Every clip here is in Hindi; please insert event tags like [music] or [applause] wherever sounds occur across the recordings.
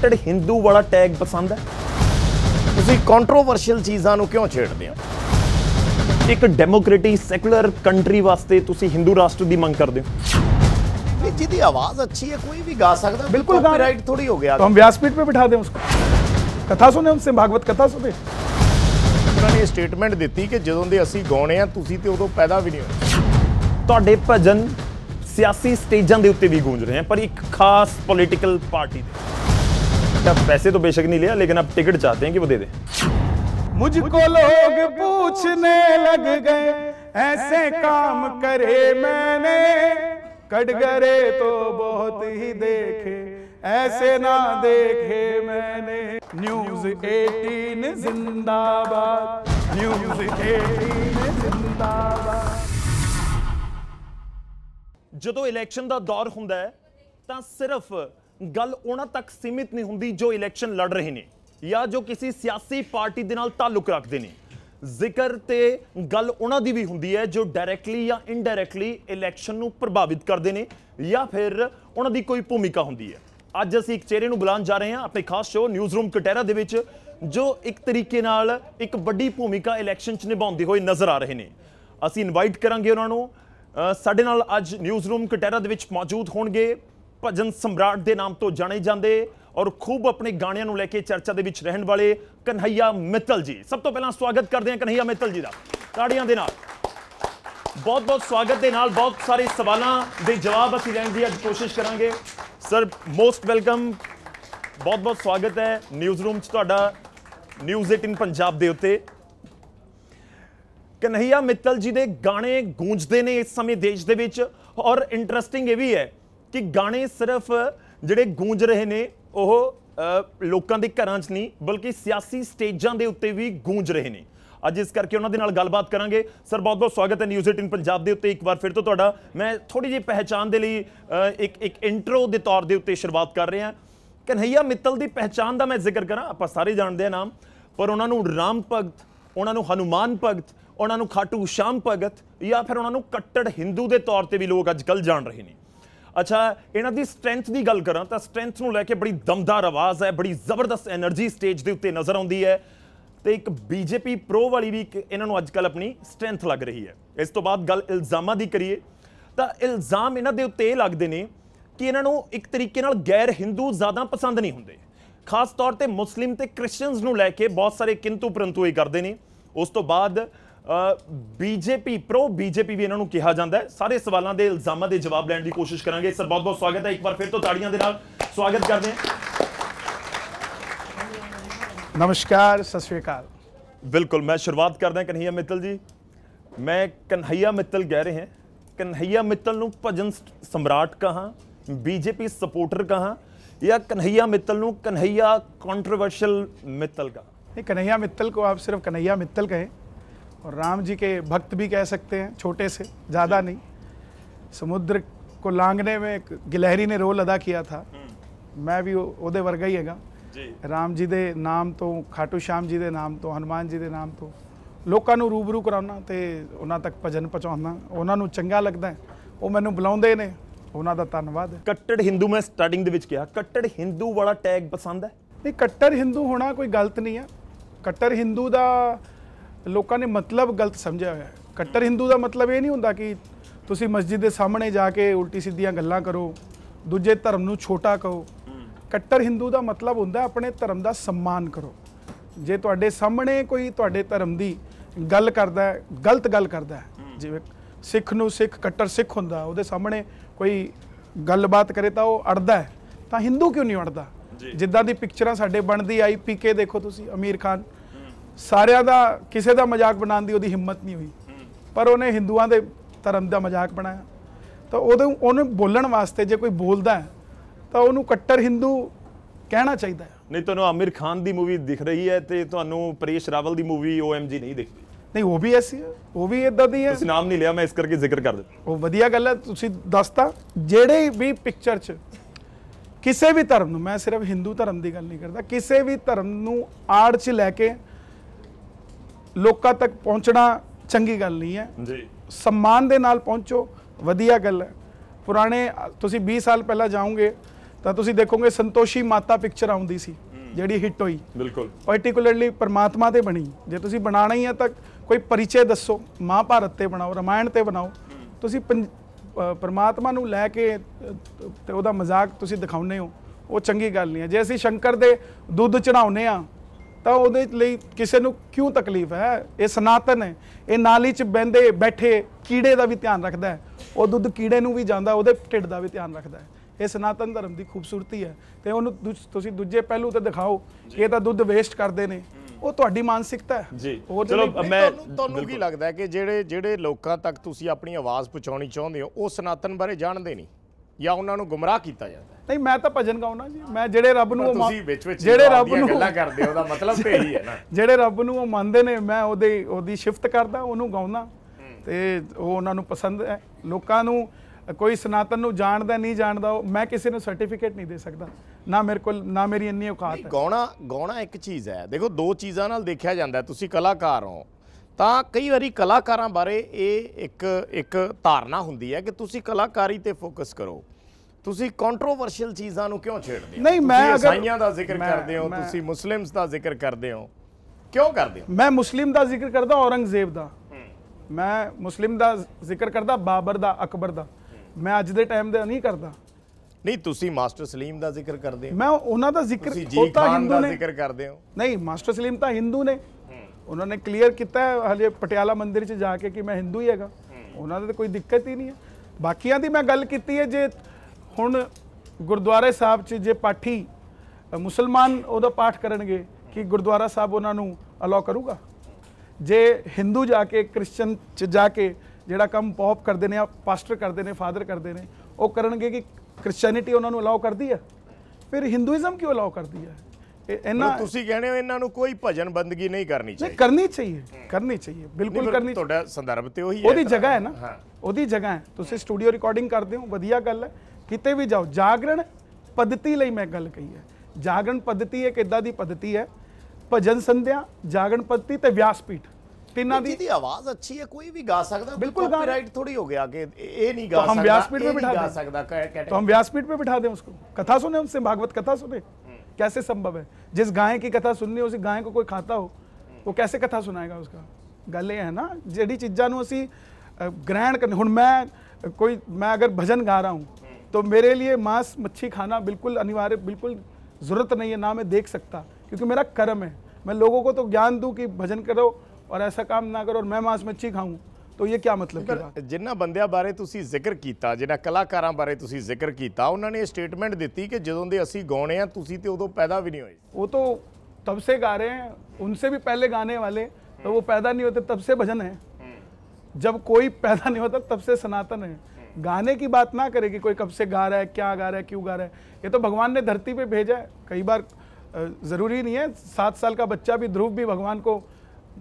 ਕਨੈਕਟਡ ਹਿੰਦੂ ਵਾਲਾ ਟੈਗ ਪਸੰਦ ਹੈ ਤੁਸੀਂ ਕੰਟਰੋਵਰਸ਼ੀਅਲ ਚੀਜ਼ਾਂ ਨੂੰ ਕਿਉਂ ਛੇੜਦੇ ਹੋ ਇੱਕ ਡੈਮੋਕ੍ਰੇਟਿਕ ਸੈਕੂਲਰ ਕੰਟਰੀ ਵਾਸਤੇ ਤੁਸੀਂ ਹਿੰਦੂ ਰਾਸ਼ਟਰ ਦੀ ਮੰਗ ਕਰਦੇ ਹੋ नहीं जी आवाज अच्छी है कोई भी गा सकता है बिल्कुल राइट थोड़ी हो गया तो हम व्यासपीठ पे बिठा दें उसको कथा सुने हमसे भागवत कथा सुने उन्होंने स्टेटमेंट दी कि ਜਦੋਂ ਦੇ ਅਸੀਂ ਗਾਉਣੇ ਆ ਤੁਸੀਂ ਤੇ ਉਦੋਂ ਪੈਦਾ ਵੀ ਨਹੀਂ ਹੋਏ ਤੁਹਾਡੇ ਭਜਨ ਸਿਆਸੀ ਸਟੇਜਾਂ ਦੇ ਉੱਤੇ ਵੀ ਗੂੰਜ ਰਹੇ ਹਨ ਪਰ ਇੱਕ ਖਾਸ ਪੋਲੀਟੀਕਲ ਪਾਰਟੀ ਦੇ क्या पैसे तो बेशक नहीं लिया लेकिन आप टिकट चाहते हैं कि वो दे दे मुझको लोग पूछने लग गए ऐसे काम करे मैंने कटगरे तो बहुत ही देखे ऐसे ना देखे मैंने न्यूज एटीन जिंदाबाद न्यूज एटीन जिंदाबाद जो तो इलेक्शन का दौर होंगे तो सिर्फ ਗੱਲ ਉਹਨਾਂ ਤੱਕ ਸੀਮਿਤ ਨਹੀਂ ਹੁੰਦੀ ਜੋ ਇਲੈਕਸ਼ਨ ਲੜ ਰਹੇ ਨੇ ਜਾਂ ਜੋ ਕਿਸੇ ਸਿਆਸੀ ਪਾਰਟੀ ਦੇ ਨਾਲ ਤਾਲੁਕ ਰੱਖਦੇ ਨੇ ਜ਼ਿਕਰ ਤੇ ਗੱਲ ਉਹਨਾਂ ਦੀ ਵੀ ਹੁੰਦੀ ਹੈ ਜੋ ਡਾਇਰੈਕਟਲੀ ਜਾਂ ਇਨਡਾਇਰੈਕਟਲੀ ਇਲੈਕਸ਼ਨ ਨੂੰ ਪ੍ਰਭਾਵਿਤ ਕਰਦੇ ਨੇ ਜਾਂ ਫਿਰ ਉਹਨਾਂ ਦੀ ਕੋਈ ਭੂਮਿਕਾ ਹੁੰਦੀ ਹੈ ਅੱਜ ਅਸੀਂ ਇੱਕ ਚਿਹਰੇ ਨੂੰ ਬੁਲਾਉਣ ਜਾ ਰਹੇ ਹਾਂ ਆਪਣੇ ਖਾਸ ਸ਼ੋਅ ਨਿਊਜ਼ ਰੂਮ ਕਟੇਰਾ ਦੇ ਵਿੱਚ ਜੋ ਇੱਕ ਤਰੀਕੇ ਨਾਲ ਇੱਕ ਵੱਡੀ ਭੂਮਿਕਾ ਇਲੈਕਸ਼ਨ 'ਚ ਨਿਭਾਉਂਦੇ ਹੋਏ ਨਜ਼ਰ ਆ ਰਹੇ ਨੇ ਅਸੀਂ ਇਨਵਾਈਟ ਕਰਾਂਗੇ ਉਹਨਾਂ ਨੂੰ ਸਾਡੇ ਨਾਲ ਅੱਜ ਨਿਊਜ਼ ਰੂਮ ਕਟੇਰਾ ਦੇ ਵਿੱਚ ਮੌਜੂਦ ਹੋਣਗੇ ਭਜਨ ਸਮਰਾਟ ਦੇ ਨਾਮ ਤੋਂ ਜਾਣੇ ਜਾਂਦੇ ਔਰ ਖੂਬ ਆਪਣੇ ਗਾਣਿਆਂ ਨੂੰ ਲੈ ਕੇ ਚਰਚਾ ਦੇ ਵਿੱਚ ਰਹਿਣ ਵਾਲੇ ਕਨਹਈਆ ਮਿੱਤਲ ਜੀ ਸਭ ਤੋਂ ਪਹਿਲਾਂ ਸਵਾਗਤ ਕਰਦੇ ਹਾਂ ਕਨਹਈਆ ਮਿੱਤਲ ਜੀ ਦਾ ਤਾੜੀਆਂ ਦੇ ਨਾਲ ਬਹੁਤ ਬਹੁਤ ਸਵਾਗਤ ਦੇ ਨਾਲ ਬਹੁਤ ਸਾਰੇ ਸਵਾਲਾਂ ਦੇ ਜਵਾਬ ਅਸੀਂ ਲੈਣ ਦੀ ਅੱਜ ਕੋਸ਼ਿਸ਼ ਕਰਾਂਗੇ ਸਰ ਮੋਸਟ ਵੈਲਕਮ ਬਹੁਤ ਬਹੁਤ ਸਵਾਗਤ ਹੈ ਨਿਊਜ਼ ਰੂਮ 'ਚ ਤੁਹਾਡਾ ਨਿਊਜ਼ 18 ਪੰਜਾਬ ਦੇ ਉੱਤੇ ਕਨਹਈਆ ਮਿੱਤਲ ਜੀ ਦੇ ਗਾਣੇ ਗੂੰਜਦੇ ਨੇ ਇਸ ਸਮੇਂ ਦੇਸ਼ ਦੇ ਵਿੱਚ ਔਰ ਇੰਟਰਸਟਿੰਗ ਇਹ ਵੀ ਹੈ ਕਿ ਗਾਣੇ ਸਿਰਫ ਜਿਹੜੇ ਗੂੰਜ ਰਹੇ ਨੇ ਉਹ ਲੋਕਾਂ ਦੇ ਘਰਾਂ 'ਚ ਨਹੀਂ ਬਲਕਿ ਸਿਆਸੀ ਸਟੇਜਾਂ ਦੇ ਉੱਤੇ ਵੀ ਗੂੰਜ ਰਹੇ ਨੇ ਅੱਜ ਇਸ ਕਰਕੇ ਉਹਨਾਂ ਦੇ ਨਾਲ ਗੱਲਬਾਤ ਕਰਾਂਗੇ ਸਰ ਬਹੁਤ ਬਹੁਤ ਸਵਾਗਤ ਹੈ ਨਿਊਜ਼ 18 ਪੰਜਾਬ ਦੇ ਉੱਤੇ ਇੱਕ ਵਾਰ ਫਿਰ ਤੋਂ ਤੁਹਾਡਾ ਮੈਂ ਥੋੜੀ ਜਿਹੀ ਪਹਿਚਾਨ ਦੇ ਲਈ ਇੱਕ ਇੱਕ ਇੰਟਰੋ ਦੇ ਤੌਰ ਦੇ ਉੱਤੇ ਸ਼ੁਰੂਆਤ ਕਰ ਰਹੇ ਹਾਂ ਕਨਹਈਆ ਮਿੱਤਲ ਦੀ ਪਹਿਚਾਨ ਦਾ ਮੈਂ ਜ਼ਿਕਰ ਕਰਾਂ ਆਪਾਂ ਸਾਰੇ ਜਾਣਦੇ ਆ ਨਾਮ ਪਰ ਉਹਨਾਂ ਨੂੰ ਰਾਮ ਭਗਤ ਉਹਨਾਂ ਨੂੰ ਹਨੂਮਾਨ ਭਗਤ ਉਹਨਾਂ ਨੂੰ ਖਾਟੂ ਸ਼ਾਮ ਭਗਤ ਜਾਂ ਫਿਰ ਉਹਨਾਂ ਨੂੰ ਕੱਟੜ ਹਿੰਦੂ ਦੇ ਤੌਰ ਤੇ ਵੀ ਲੋਕ ਅੱਜ ਕੱਲ ਜਾਣ ਰਹੇ ਨੇ ਅੱਛਾ ਇਹਨਾਂ ਦੀ ਸਟਰੈਂਥ ਦੀ ਗੱਲ ਕਰਾਂ ਤਾਂ ਸਟਰੈਂਥ ਨੂੰ ਲੈ ਕੇ ਬੜੀ ਦਮਦਾਰ ਆਵਾਜ਼ ਹੈ ਬੜੀ ਜ਼ਬਰਦਸਤ એનર્ਜੀ ਸਟੇਜ ਦੇ ਉੱਤੇ ਨਜ਼ਰ ਆਉਂਦੀ ਹੈ ਤੇ ਇੱਕ ਬੀਜੇਪੀ ਪ੍ਰੋ ਵਾਲੀ ਵੀ ਇਹਨਾਂ ਨੂੰ ਅੱਜਕੱਲ ਆਪਣੀ ਸਟਰੈਂਥ ਲੱਗ ਰਹੀ ਹੈ ਇਸ ਤੋਂ ਬਾਅਦ ਗੱਲ ਇਲਜ਼ਾਮਾਂ ਦੀ ਕਰੀਏ ਤਾਂ ਇਲਜ਼ਾਮ ਇਹਨਾਂ ਦੇ ਉੱਤੇ ਲੱਗਦੇ ਨੇ ਕਿ ਇਹਨਾਂ ਨੂੰ ਇੱਕ ਤਰੀਕੇ ਨਾਲ ਗੈਰ ਹਿੰਦੂ ਜ਼ਿਆਦਾ ਪਸੰਦ ਨਹੀਂ ਹੁੰਦੇ ਖਾਸ ਤੌਰ ਤੇ ਮੁਸਲਿਮ ਤੇ ਕ੍ਰਿਸਚੀਅਨਸ ਨੂੰ ਲੈ ਕੇ ਬਹੁਤ ਸਾਰੇ ਕਿੰਤੂ ਪਰੰਤੂ ਇਹ ਕਰਦੇ ਨੇ ਉਸ ਤੋਂ ਬਾਅਦ बीजेपी प्रो बीजेपी भी इन्हों कहा जाता है सारे सवालों के इल्जाम के जवाब लैन की कोशिश करा सर बहुत बहुत स्वागत है एक बार फिर तो ताड़िया के स्वागत करते हैं नमस्कार सत श्रीकाल बिल्कुल मैं शुरुआत कर दें कन्हैया मित्तल जी मैं कन्हैया मित्तल कह रहे हैं कन्हैया मित्तल भजन सम्राट कहाँ बीजेपी सपोर्टर कहाँ या कन्हैया मित्तल कन्हैया कॉन्ट्रोवर्शियल मित्तल कहाँ नहीं कन्हैया मित्तल को आप सिर्फ कन्हैया मित्तल कहें और राम जी के भक्त भी कह सकते हैं छोटे से ज़्यादा नहीं समुद्र को लांगने में एक गिलहरी ने रोल अदा किया था हम्म। मैं भी ओदे वर्गा ही है राम जी दे नाम तो खाटू श्याम जी के नाम तो हनुमान जी के नाम तो लोगों रूबरू करा तो उन्होंने तक भजन पहुँचा उन्होंने चंगा लगता है वो मैं बुलाते ने उन्हों का धनवाद कट्ट हिंदू मैं स्टार्टिंग कट्ट हिंदू वाला टैग पसंद है नहीं कट्ट हिंदू होना कोई गलत नहीं है कट्टर हिंदू का ਲੋਕਾਂ ਨੇ ਮਤਲਬ ਗਲਤ ਸਮਝਿਆ ਹੋਇਆ ਹੈ ਕੱਟਰ ਹਿੰਦੂ ਦਾ ਮਤਲਬ ਇਹ ਨਹੀਂ ਹੁੰਦਾ ਕਿ ਤੁਸੀਂ ਮਸਜਿਦ ਦੇ ਸਾਹਮਣੇ ਜਾ ਕੇ ਉਲਟੀ ਸਿੱਧੀਆਂ ਗੱਲਾਂ ਕਰੋ ਦੂਜੇ ਧਰਮ ਨੂੰ ਛੋਟਾ ਕਹੋ ਕੱਟਰ ਹਿੰਦੂ ਦਾ ਮਤਲਬ ਹੁੰਦਾ ਆਪਣੇ ਧਰਮ ਦਾ ਸਨਮਾਨ ਕਰੋ ਜੇ ਤੁਹਾਡੇ ਸਾਹਮਣੇ ਕੋਈ ਤੁਹਾਡੇ ਧਰਮ ਦੀ ਗੱਲ ਕਰਦਾ ਹੈ ਗਲਤ ਗੱਲ ਕਰਦਾ ਹੈ ਜਿਵੇਂ ਸਿੱਖ ਨੂੰ ਸਿੱਖ ਕੱਟਰ ਸਿੱਖ ਹੁੰਦਾ ਉਹਦੇ ਸਾਹਮਣੇ ਕੋਈ ਗੱਲਬਾਤ ਕਰੇ ਤਾਂ ਉਹ ਅੜਦਾ ਹੈ ਤਾਂ ਹਿੰਦੂ ਕਿਉਂ ਨਹੀਂ ਅੜਦਾ ਜਿੱਦਾਂ ਦੀ ਪਿਕਚਰਾਂ ਸਾਡੇ ਬਣਦੀ ਆਈ ਪੀਕੇ ਦੇਖੋ ਤੁਸੀਂ ਅਮੀਰ ਖਾਨ ਸਾਰਿਆਂ ਦਾ ਕਿਸੇ ਦਾ ਮਜ਼ਾਕ ਬਣਾਉਣ ਦੀ ਉਹਦੀ ਹਿੰਮਤ ਨਹੀਂ ਹੋਈ ਪਰ ਉਹਨੇ ਹਿੰਦੂਆਂ ਦੇ ਧਰਮ ਦਾ ਮਜ਼ਾਕ ਬਣਾਇਆ ਤਾਂ ਉਹਦੇ ਉਹਨੇ ਬੋਲਣ ਵਾਸਤੇ ਜੇ ਕੋਈ ਬੋਲਦਾ ਹੈ ਤਾਂ ਉਹਨੂੰ ਕੱਟਰ ਹਿੰਦੂ ਕਹਿਣਾ ਚਾਹੀਦਾ ਹੈ ਨਹੀਂ ਤੁਹਾਨੂੰ ਆਮਿਰ ਖਾਨ ਦੀ ਮੂਵੀ ਦਿਖ ਰਹੀ ਹੈ ਤੇ ਤੁਹਾਨੂੰ ਪ੍ਰੇਸ਼ ਰਾਵਲ ਦੀ ਮੂਵੀ ਓਐਮਜੀ ਨਹੀਂ ਦਿਖਦੀ ਨਹੀਂ ਉਹ ਵੀ ਐਸੀ ਹੈ ਉਹ ਵੀ ਇਦਾਂ ਦੀ ਹੈ ਤੁਸੀਂ ਨਾਮ ਨਹੀਂ ਲਿਆ ਮੈਂ ਇਸ ਕਰਕੇ ਜ਼ਿਕਰ ਕਰ ਦਿੱਤਾ ਉਹ ਵਧੀਆ ਗੱਲ ਹੈ ਤੁਸੀਂ ਦੱਸਤਾ ਜਿਹੜੇ ਵੀ ਪਿਕਚਰ 'ਚ ਕਿਸੇ ਵੀ ਧਰਮ ਨੂੰ ਮੈਂ ਸਿਰਫ ਹਿੰਦੂ ਧਰਮ ਦੀ ਗੱਲ ਨਹੀਂ ਕਰਦਾ ਕਿਸੇ ਵੀ ਧਰਮ ਨੂੰ ਆੜ 'ਚ ਲੈ ਕੇ ਲੋਕਾਂ ਤੱਕ ਪਹੁੰਚਣਾ ਚੰਗੀ ਗੱਲ ਨਹੀਂ ਹੈ ਜੀ ਸਨਮਾਨ ਦੇ ਨਾਲ ਪਹੁੰਚੋ ਵਧੀਆ ਗੱਲ ਹੈ ਪੁਰਾਣੇ ਤੁਸੀਂ 20 ਸਾਲ ਪਹਿਲਾਂ ਜਾਓਗੇ ਤਾਂ ਤੁਸੀਂ ਦੇਖੋਗੇ ਸੰਤੋਸ਼ੀ ਮਾਤਾ ਪਿਕਚਰ ਆਉਂਦੀ ਸੀ ਜਿਹੜੀ ਹਿੱਟ ਹੋਈ ਬਿਲਕੁਲ ਪਾਰਟਿਕੂਲਰਲੀ ਪਰਮਾਤਮਾ ਤੇ ਬਣੀ ਜੇ ਤੁਸੀਂ ਬਣਾਣਾ ਹੀ ਹੈ ਤਾਂ ਕੋਈ ਪਰਿਚੈ ਦੱਸੋ ਮਹਾਭਾਰਤ ਤੇ ਬਣਾਓ ਰਮਾਇਣ ਤੇ ਬਣਾਓ ਤੁਸੀਂ ਪਰਮਾਤਮਾ ਨੂੰ ਲੈ ਕੇ ਤੇ ਉਹਦਾ ਮਜ਼ਾਕ ਤੁਸੀਂ ਦਿਖਾਉਨੇ ਹੋ ਉਹ ਚੰਗੀ ਗੱਲ ਨਹੀਂ ਹੈ ਜੇ ਅਸੀਂ ਸ਼ੰਕਰ ਦੇ ਦੁੱਧ ਚੜਾਉਨੇ ਆ ਤਾਂ ਉਹਦੇ ਲਈ ਕਿਸੇ ਨੂੰ ਕਿਉਂ ਤਕਲੀਫ ਹੈ ਇਹ ਸਨਾਤਨ ਹੈ ਇਹ ਨਾਲੀ 'ਚ ਬੰਦੇ ਬੈਠੇ ਕੀੜੇ ਦਾ ਵੀ ਧਿਆਨ ਰੱਖਦਾ ਹੈ ਉਹ ਦੁੱਧ ਕੀੜੇ ਨੂੰ ਵੀ ਜਾਂਦਾ ਉਹਦੇ ਢਿੱਡ ਦਾ ਵੀ ਧਿਆਨ ਰੱਖਦਾ ਹੈ ਇਹ ਸਨਾਤਨ ਧਰਮ ਦੀ ਖੂਬਸੂਰਤੀ ਹੈ ਤੇ ਉਹਨੂੰ ਤੁਸੀਂ ਦੂਜੇ ਪਹਿਲੂ ਤੇ ਦਿਖਾਓ ਕਿ ਇਹ ਤਾਂ ਦੁੱਧ ਵੇਸਟ ਕਰਦੇ ਨੇ ਉਹ ਤੁਹਾਡੀ ਮਾਨਸਿਕਤਾ ਹੈ ਜੀ ਚਲੋ ਮੈਂ ਤੁਹਾਨੂੰ ਕੀ ਲੱਗਦਾ ਕਿ ਜਿਹੜੇ ਜਿਹੜੇ ਲੋਕਾਂ ਤੱਕ ਤੁਸੀਂ ਆਪਣੀ ਆਵਾਜ਼ ਪਹੁੰਚਾਉਣੀ ਚਾਹੁੰਦੇ ਹੋ ਉਹ ਸਨਾਤਨ ਬਾਰੇ ਜਾਣਦੇ ਨਹੀਂ ਜਾਂ ਉਹਨਾਂ ਨੂੰ ਗੁੰਮਰਾਹ ਕੀਤਾ ਜਾਂਦਾ ਨਹੀਂ ਮੈਂ ਤਾਂ ਭਜਨ ਗਾਉਣਾ ਜੀ ਮੈਂ ਜਿਹੜੇ ਰੱਬ ਨੂੰ ਤੁਸੀਂ ਵਿੱਚ ਵਿੱਚ ਜਿਹੜੇ ਰੱਬ ਨੂੰ ਗੱਲਾਂ ਕਰਦੇ ਉਹਦਾ ਮਤਲਬ ਤੇ ਹੀ ਹੈ ਨਾ [laughs] ਜਿਹੜੇ ਰੱਬ ਨੂੰ ਉਹ ਮੰਨਦੇ ਨੇ ਮੈਂ ਉਹਦੇ ਉਹਦੀ ਸ਼ਿਫਟ ਕਰਦਾ ਉਹਨੂੰ ਗਾਉਣਾ ਤੇ ਉਹ ਉਹਨਾਂ ਨੂੰ ਪਸੰਦ ਹੈ ਲੋਕਾਂ ਨੂੰ ਕੋਈ ਸਨਾਤਨ ਨੂੰ ਜਾਣਦਾ ਨਹੀਂ ਜਾਣਦਾ ਮੈਂ ਕਿਸੇ ਨੂੰ ਸਰਟੀਫਿਕੇਟ ਨਹੀਂ ਦੇ ਸਕਦਾ ਨਾ ਮੇਰੇ ਕੋਲ ਨਾ ਮੇਰੀ ਇੰਨੀ ਔਕਾਤ ਹੈ ਗਾਉਣਾ ਗਾਉਣਾ ਇੱਕ ਚੀਜ਼ ਹੈ ਦੇਖੋ ਦੋ ਚੀਜ਼ਾਂ ਨਾਲ ਦੇਖਿਆ ਜਾਂਦਾ ਤੁਸੀਂ ਕਲਾਕਾਰ ਹੋ ਤਾਂ ਕਈ ਵਾਰੀ ਕਲਾਕਾਰਾਂ ਬਾਰੇ ਇਹ ਇੱਕ ਇੱਕ ਧਾਰਨਾ ਹੁੰਦੀ ਹੈ ਕਿ ਤੁਸੀਂ ਕਲਾਕਾਰੀ ਤੇ ਫੋਕਸ ਕਰੋ ਤੁਸੀਂ ਕੰਟਰੋਵਰਸ਼ੀਅਲ ਚੀਜ਼ਾਂ ਨੂੰ ਕਿਉਂ ਛੇੜਦੇ ਹੋ ਨਹੀਂ ਮੈਂ ਅਗਰ ਸਾਈਆਂ ਦਾ ਜ਼ਿਕਰ ਕਰਦੇ ਹੋ ਤੁਸੀਂ ਮੁਸਲਿਮਸ ਦਾ ਜ਼ਿਕਰ ਕਰਦੇ ਹੋ ਕਿਉਂ ਕਰਦੇ ਹੋ ਮੈਂ ਮੁਸਲਿਮ ਦਾ ਜ਼ਿਕਰ ਕਰਦਾ ਔਰੰਗਜ਼ੇਬ ਦਾ ਮੈਂ ਮੁਸਲਿਮ ਦਾ ਜ਼ਿਕਰ ਕਰਦਾ ਬਾਬਰ ਦਾ ਅਕਬਰ ਦਾ ਮੈਂ ਅੱਜ ਦੇ ਟਾਈਮ ਦੇ ਨਹੀਂ ਕਰਦਾ ਨਹੀਂ ਤੁਸੀਂ ਮਾਸਟਰ ਸਲੀਮ ਦਾ ਜ਼ਿਕਰ ਕਰਦੇ ਹੋ ਮੈਂ ਉਹਨਾਂ ਦਾ ਜ਼ਿਕਰ ਉਹ ਹਿੰਦੂ ਨੇ ਜ਼ਿਕਰ ਕਰਦੇ ਹੋ ਨਹੀਂ ਮਾਸਟਰ ਸਲੀਮ ਤਾਂ ਹਿੰਦੂ ਨੇ ਉਹਨਾਂ ਨੇ ਕਲੀਅਰ ਕੀਤਾ ਹੈ ਹਲੇ ਪਟਿਆਲਾ ਮੰਦਿਰ 'ਚ ਜਾ ਕੇ ਕਿ ਮੈਂ ਹਿੰਦੂ ਹੀ ਹੈਗਾ ਉਹਨਾਂ ਦਾ ਤਾਂ ਕੋਈ ਦਿੱਕਤ ਹੀ ਨਹੀਂ ਹੈ ਬਾਕੀਆਂ ਦੀ ਮੈਂ ਗੱਲ ਕੀਤੀ ਹੈ ਜੇ ਹੁਣ ਗੁਰਦੁਆਰੇ ਸਾਹਿਬ 'ਚ ਜੇ ਪਾਠੀ ਮੁਸਲਮਾਨ ਉਹਦਾ ਪਾਠ ਕਰਨਗੇ ਕਿ ਗੁਰਦੁਆਰਾ ਸਾਹਿਬ ਉਹਨਾਂ ਨੂੰ ਅਲਾਉ ਕਰੂਗਾ ਜੇ ਹਿੰਦੂ ਜਾ ਕੇ ਕ੍ਰਿਸਚੀਅਨ 'ਚ ਜਾ ਕੇ ਜਿਹੜਾ ਕੰਮ ਪੌਪ ਕਰਦੇ ਨੇ ਆ ਪਾਸਟਰ ਕਰਦੇ ਨੇ ਫਾਦਰ ਕਰਦੇ ਨੇ ਉਹ ਕਰਨਗੇ ਕਿ ਕ੍ਰਿਸਚੀਅਨਿਟੀ ਉਹਨਾਂ ਨੂੰ ਅਲਾਉ ਕਰਦੀ ਹੈ ਫਿਰ ਹਿੰਦੂਇਜ਼ਮ ਕਿਉਂ ਅਲਾਉ ਕਰਦੀ ਹੈ ਇਹਨਾਂ ਤੁਸੀਂ ਕਹਿੰਦੇ ਹੋ ਇਹਨਾਂ ਨੂੰ ਕੋਈ ਭਜਨ ਬੰਦਗੀ ਨਹੀਂ ਕਰਨੀ ਚਾਹੀਦੀ ਨਹੀਂ ਕਰਨੀ ਚਾਹੀਦੀ ਕਰਨੀ ਚਾਹੀਦੀ ਬਿਲਕੁਲ ਕਰਨੀ ਤੁਹਾਡਾ ਸੰਦਰਭ ਤੇ ਉਹੀ ਹੈ ਉਹਦੀ ਜਗ੍ਹਾ ਹੈ ਨਾ ਉਹਦੀ ਜਗ੍ਹਾ ਹੈ ਤੁਸੀਂ ਸਟੂਡੀਓ ਰਿਕਾਰਡਿੰਗ ਕਰਦੇ ਹੋ ਵਧੀਆ ਗੱਲ ਹੈ कितने भी जाओ जागरण पद्धति मैं गल कही है जागरण पद्धति एक इदा की पद्धति है भजन संध्या जागरण पद्धति व्यासपीठ जिस गाय की कथा सुननी उस गाय को कोई खाता हो वो कैसे कथा सुनाएगा उसका गल है ना जी चीजा ग्रहण कर हूं मैं कोई मैं अगर भजन गा रहा हूं तो मेरे लिए मांस मच्छी खाना बिल्कुल अनिवार्य बिल्कुल ज़रूरत नहीं है ना मैं देख सकता क्योंकि मेरा कर्म है मैं लोगों को तो ज्ञान दूँ कि भजन करो और ऐसा काम ना करो और मैं मांस मच्छी खाऊँ तो ये क्या मतलब जिन्हों बंद बारे तुम जिक्र किया जिन्हें कलाकार बारे तुम जिक्र किया उन्होंने स्टेटमेंट दी कि जो असी गाने तुम तो उदो पैदा भी नहीं हुए वो तो तब से गा रहे हैं उनसे भी पहले गाने वाले तो वो पैदा नहीं होते तब से भजन है हम्म। जब कोई पैदा नहीं होता तब से सनातन है गाने की बात ना करें कि कोई कब से गा रहा है क्या गा रहा है क्यों गा रहा है ये तो भगवान ने धरती पे भेजा है कई बार ज़रूरी नहीं है सात साल का बच्चा भी ध्रुव भी भगवान को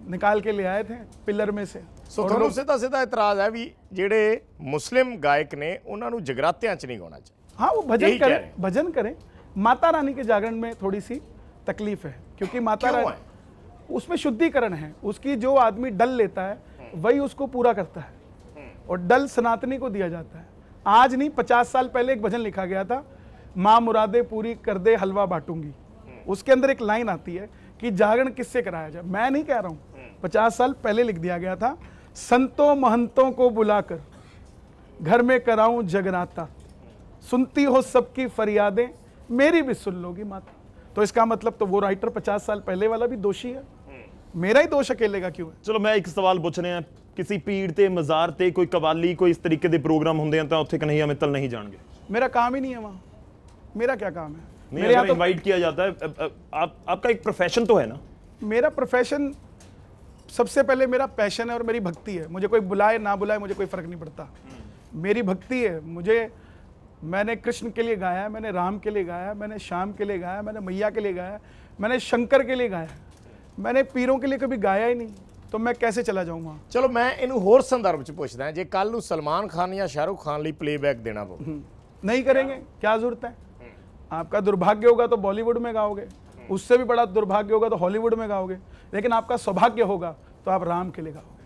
निकाल के ले आए थे पिलर में से ਤੁਹਾਨੂੰ ਸਿੱਧਾ सीधा सीधा इतराज है भी जेडे मुस्लिम गायक ने उन्होंने जगरात्या च नहीं गाना चाहिए हाँ वो भजन करें भजन करें माता रानी के जागरण में थोड़ी सी तकलीफ है क्योंकि माता रानी उसमें शुद्धिकरण है उसकी जो आदमी डल लेता है हम्म। वही उसको पूरा करता है और डल सनातनी को दिया जाता है आज नहीं पचास साल पहले एक भजन लिखा गया था माँ मुरादे पूरी कर दे हलवा बांटूंगी उसके अंदर एक लाइन आती है कि जागरण किससे कराया जाए मैं नहीं कह रहा हूँ पचास साल पहले लिख दिया गया था संतों महंतों को बुलाकर घर में कराऊं जगराता सुनती हो सबकी फरियादें मेरी भी सुन लोगी माता तो इसका मतलब तो वो राइटर पचास साल पहले वाला भी दोषी है मेरा ही दोष अकेले का क्यों है चलो मैं एक सवाल पूछ रहे हैं किसी पीड़ से मजार से कोई कवाली कोई इस तरीके के प्रोग्राम होंगे तो उ कन्हैया मित्तल नहीं जाएंगे मेरा काम ही नहीं है वहाँ मेरा क्या काम है मेरे यहाँ तो इनवाइट किया जाता है आप आपका एक प्रोफेशन तो है ना मेरा प्रोफेशन सबसे पहले मेरा पैशन है और मेरी भक्ति है मुझे कोई बुलाए ना बुलाए मुझे कोई फ़र्क नहीं पड़ता मेरी भक्ति है मुझे मैंने कृष्ण के लिए गाया है मैंने राम के लिए गाया है मैंने श्याम के लिए गाया मैंने मैया के लिए गाया मैंने शंकर के लिए गाया मैंने पीरों के लिए कभी गाया ही नहीं तो मैं कैसे चला जाऊंगा चलो मैं इन होर संदर्भ च पूछदा जो कल सलमान खान या शाहरुख खान लिए प्लेबैक देना पो हम्म। नहीं करेंगे क्या जरूरत है हम्म। आपका दुर्भाग्य होगा तो बॉलीवुड में गाओगे हम्म। उससे भी बड़ा दुर्भाग्य होगा तो हॉलीवुड में गाओगे लेकिन आपका सौभाग्य होगा तो आप राम के लिए गाओगे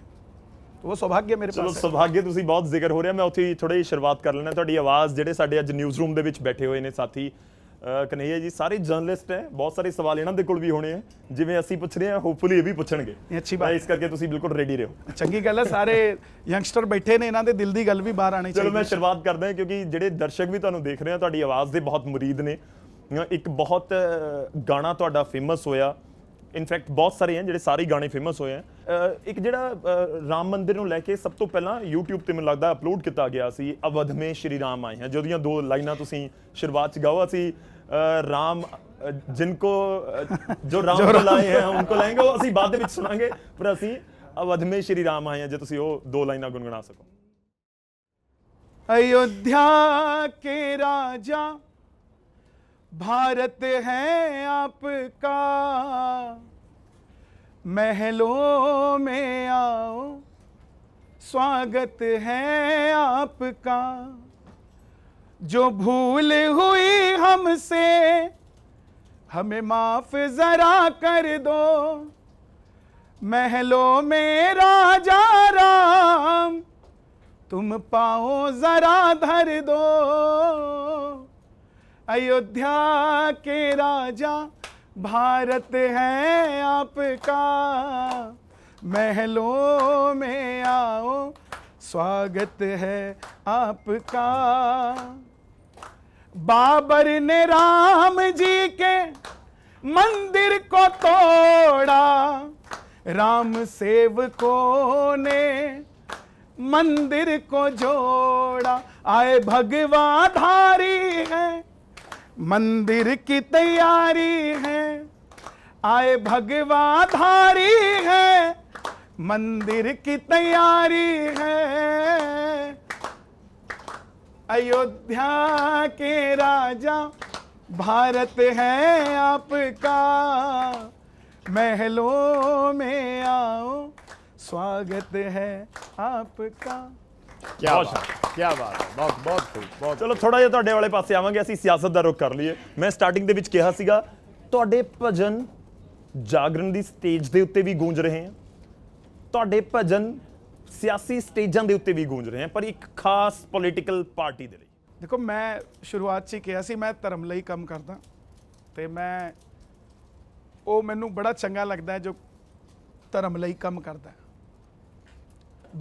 तो वो सौभाग्य मेरे चलो सौभाग्य तुम बहुत जिक्र हो रहा मैं उ थोड़ी शुरुआत कर लेना थोड़ी आवाज़ जे न्यूज़ रूम के बैठे हुए हैं साथी ਕਨਈਆ ਜੀ ਸਾਰੇ ਜਰਨਲਿਸਟ ਹੈ ਬਹੁਤ ਸਾਰੇ ਸਵਾਲ ਇਹਨਾਂ ਦੇ ਕੋਲ ਵੀ ਹੋਣੇ ਆ ਜਿਵੇਂ ਅਸੀਂ ਪੁੱਛ ਰਹੇ ਹਾਂ ਹੋਪਫੁਲੀ ਇਹ ਵੀ ਪੁੱਛਣਗੇ ਅੱਛੀ ਬਾਤ ਇਸ ਕਰਕੇ ਤੁਸੀਂ ਬਿਲਕੁਲ ਰੈਡੀ ਰਹੋ ਚੰਗੀ ਗੱਲ ਹੈ ਸਾਰੇ ਯੰਗਸਟਰ ਬੈਠੇ ਨੇ ਇਹਨਾਂ ਦੇ ਦਿਲ ਦੀ ਗੱਲ ਵੀ ਬਾਹਰ ਆਣੀ ਚਾਹੀਦੀ ਚਲੋ ਮੈਂ ਸ਼ੁਰੂਆਤ ਕਰਦਾ ਹਾਂ ਕਿਉਂਕਿ ਜਿਹੜੇ ਦਰਸ਼ਕ ਵੀ ਤੁਹਾਨੂੰ ਦੇਖ ਰਹੇ ਆ ਤੁਹਾਡੀ ਆਵਾਜ਼ ਦੇ ਬਹੁਤ ਮਰੀਦ ਨੇ ਇੱਕ ਬਹੁਤ ਗਾਣਾ ਤੁਹਾਡਾ ਫੇਮਸ ਹੋਇਆ ਇਨਫੈਕਟ ਬਹੁਤ ਸਾਰੇ ਹਨ ਜਿਹੜੇ ਸਾਰੇ ਗਾਣੇ ਫੇਮਸ ਹੋਏ ਹਨ ਇੱਕ ਜਿਹੜਾ ਰਾਮ ਮੰਦਿਰ ਨੂੰ ਲੈ ਕੇ ਸਭ ਤੋਂ ਪਹਿਲਾਂ YouTube ਤੇ ਮੈਨੂੰ ਲੱਗਦਾ ਅਪਲੋਡ ਕੀਤਾ ਗਿਆ ਸੀ ਅਵਧ ਮੇ ਸ਼੍ਰੀ ਰਾਮ ਆਏ ਹਨ ਜਿਹਦੀਆਂ ਦੋ ਲਾਈਨਾਂ ਤੁਸੀਂ ਸ਼ੁਰੂਆਤ ਚ ਗਾਵਾ ਸੀ राम जिनको जो [laughs] राम जो लाए हैं उनको लाएंगे असि बाद ਵਿੱਚ ਸੁਣਾਂਗੇ ਪਰ ਅਸੀਂ ਅਵਧ ਮੇ ਸ਼੍ਰੀ ਰਾਮ ਆਏ ਹਾਂ ਜੇ ਤੁਸੀਂ ਉਹ ਦੋ ਲਾਈਨਾਂ ਗੁੰਗਣਾ ਸਕੋ ਅਯੋਧਿਆ भारत है आपका महलों में आओ स्वागत है आपका जो भूल हुई हमसे हमें माफ जरा कर दो महलों में राजा राम तुम पाओ जरा धर दो अयोध्या के राजा भारत है आपका महलों में आओ स्वागत है आपका बाबर ने राम जी के मंदिर को तोड़ा राम सेवकों ने मंदिर को जोड़ा आए धारी है मंदिर की तैयारी है आए धारी है मंदिर की तैयारी है अयोध्या के राजा भारत है आपका महलों में आओ स्वागत है आपका क्या बात क्या बात बहुत बहुत खूब बहुत चलो थोड़ा जहाँ वाले पास आवे असं सियासत का रुख कर लिए मैं स्टार्टिंग कहा तो भजन जागरण की स्टेज के उत्ते भी गूंज रहे हैं तो भजन सियासी स्टेजा के उत्ते भी गूंज रहे हैं पर एक खास पोलीटल पार्टी के देखो मैं शुरुआत से किया मैं धर्म कम करदा तो मैं वो मैं बड़ा चंगा लगता है जो धर्म कम करता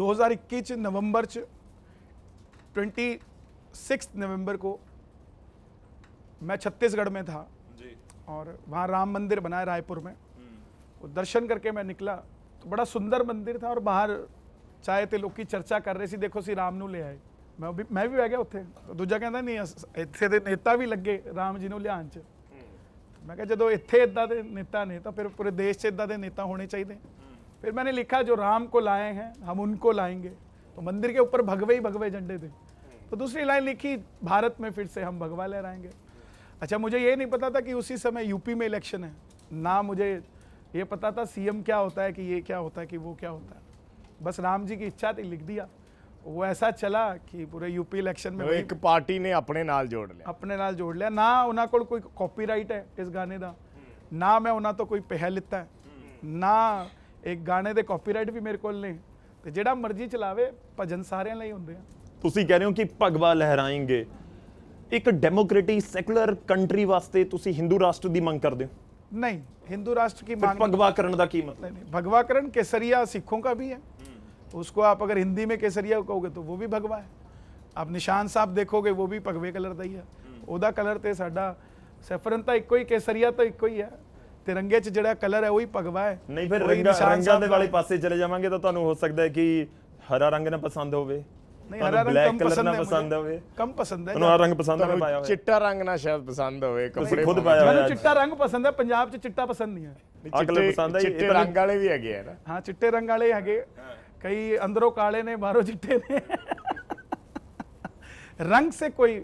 दो हज़ार इक्की नवंबर च ट्वेंटी सिक्स नवंबर को मैं छत्तीसगढ़ में था जी। और वहाँ राम मंदिर बनाया रायपुर में हम्म। वो दर्शन करके मैं निकला तो बड़ा सुंदर मंदिर था और बाहर चाहे तो लोग चर्चा कर रहे थे देखो सी राम ले आए मैं भी मैं भी बह गया उ ਦੂਜਾ ਕਹਿੰਦਾ ਨਹੀਂ ਇੱਥੇ ਦੇ ਨੇਤਾ ਵੀ ਲੱਗੇ ਰਾਮ ਜੀ ਨੂੰ ਲਿਆਉਣ 'ਚ मैं क्या जो इतने इदा के नेता ने तो फिर पूरे देश से इदा के नेता होने चाहिए फिर मैंने लिखा जो राम को लाए हैं हम उनको लाएंगे तो मंदिर के ऊपर भगवे ही भगवे झंडे थे तो दूसरी लाइन लिखी भारत में फिर से हम भगवा लहराएंगे अच्छा मुझे ये नहीं पता था कि उसी समय यूपी में इलेक्शन है ना मुझे ये पता था सीएम क्या होता है कि ये क्या होता है कि वो क्या होता है बस राम जी की इच्छा थी लिख दिया वो ऐसा चला कि पूरे यूपी इलेक्शन में ਇੱਕ ਪਾਰਟੀ ਨੇ ਆਪਣੇ ਨਾਲ ਜੋੜ ਲਿਆ ਆਪਣੇ ਨਾਲ ਜੋੜ ਲਿਆ ਨਾ ਉਹਨਾਂ ਕੋਲ ਕੋਈ ਕਾਪੀਰਾਈਟ ਹੈ ਇਸ ਗਾਣੇ ਦਾ ਨਾ ਮੈਂ ਉਹਨਾਂ ਤੋਂ ਕੋਈ ਪਹਿਲ ਲਿੱਤਾ ਹੈ, ਨਾ ਇੱਕ ਗਾਣੇ ਦੇ ਕਾਪੀਰਾਈਟ ਵੀ ਮੇਰੇ ਕੋਲ ਨਹੀਂ ਤੇ ਜਿਹੜਾ ਮਰਜ਼ੀ ਚਲਾਵੇ ਭਜਨ ਸਾਰਿਆਂ ਲਈ ਹੁੰਦੇ ਆ ਤੁਸੀਂ ਕਹਿ ਰਹੇ ਹੋ ਕਿ ਭਗਵਾ ਲਹਿਰਾਏਂਗੇ ਇੱਕ ਡੈਮੋਕ੍ਰੇਟੀ ਸੈਕੂਲਰ ਕੰਟਰੀ ਵਾਸਤੇ ਤੁਸੀਂ ਹਿੰਦੂ ਰਾਸ਼ਟਰ ਦੀ ਮੰਗ ਕਰਦੇ ਹੋ नहीं हिंदू राष्ट्र की फिर मांग भगवा करने का की मतलब नहीं भगवाकरण केसरिया सिखों का भी है उसको आप अगर हिंदी में केसरिया कहोगे तो वो भी भगवा है आप निशान साहब देखोगे वो भी भगवे कलर दी है हम्म। ओदा कलर तो साढ़ा सैफरन तो एको ही केसरिया तो एको ही है तिरंगे जो कलर है वही भगवा है नहीं फिर रंगा पास चले जावे तो हो सकता है कि हरा रंग ना पसंद हो हाँ, चिट्टे रंग आगे कई अंदरों काले ने बारो ਚਿੱਟੇ ने रंग से कोई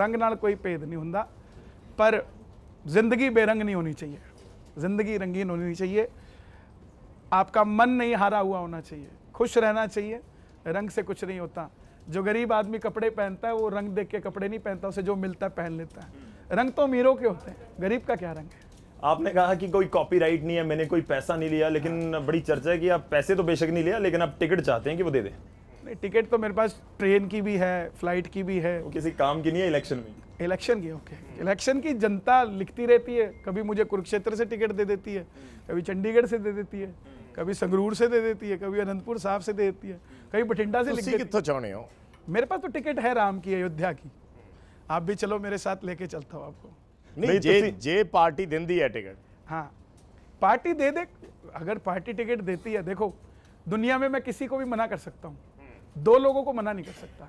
रंग नाल कोई भेद नहीं ਹੁੰਦਾ पर जिंदगी बेरंग नहीं होनी चाहिए जिंदगी रंगीन होनी चाहिए आपका मन नहीं हारा हुआ होना चाहिए खुश रहना चाहिए रंग से कुछ नहीं होता जो गरीब आदमी कपड़े पहनता है वो रंग देख के कपड़े नहीं पहनता उसे जो मिलता है पहन लेता है रंग तो अमीरों के होते हैं गरीब का क्या रंग है आपने कहा कि कोई कॉपीराइट नहीं है मैंने कोई पैसा नहीं लिया लेकिन हाँ। बड़ी चर्चा है कि आप पैसे तो बेशक नहीं लिया लेकिन आप टिकट चाहते हैं कि वो दे दें नहीं टिकट तो मेरे पास ट्रेन की भी है फ्लाइट की भी है वो किसी काम की नहीं है इलेक्शन में इलेक्शन की ओके इलेक्शन हम्म। की जनता लिखती रहती है कभी मुझे कुरुक्षेत्र से टिकट दे देती है हम्म। कभी चंडीगढ़ से दे देती है हम्म। कभी संगरूर से दे देती है कभी अनंतपुर साहब से दे देती है कभी बठिंडा से लिखती कितों हो मेरे पास तो टिकट है राम की अयोध्या की आप भी चलो मेरे साथ लेके चलता हूँ आपको हाँ पार्टी दे दे अगर पार्टी टिकट देती है देखो दुनिया में मैं किसी को भी मना कर सकता हूँ दो लोगों को मना नहीं कर सकता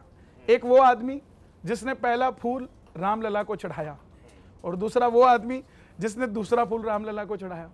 एक वो आदमी जिसने पहला फूल रामलला को चढ़ाया और दूसरा वो आदमी जिसने दूसरा फूल रामलला को चढ़ाया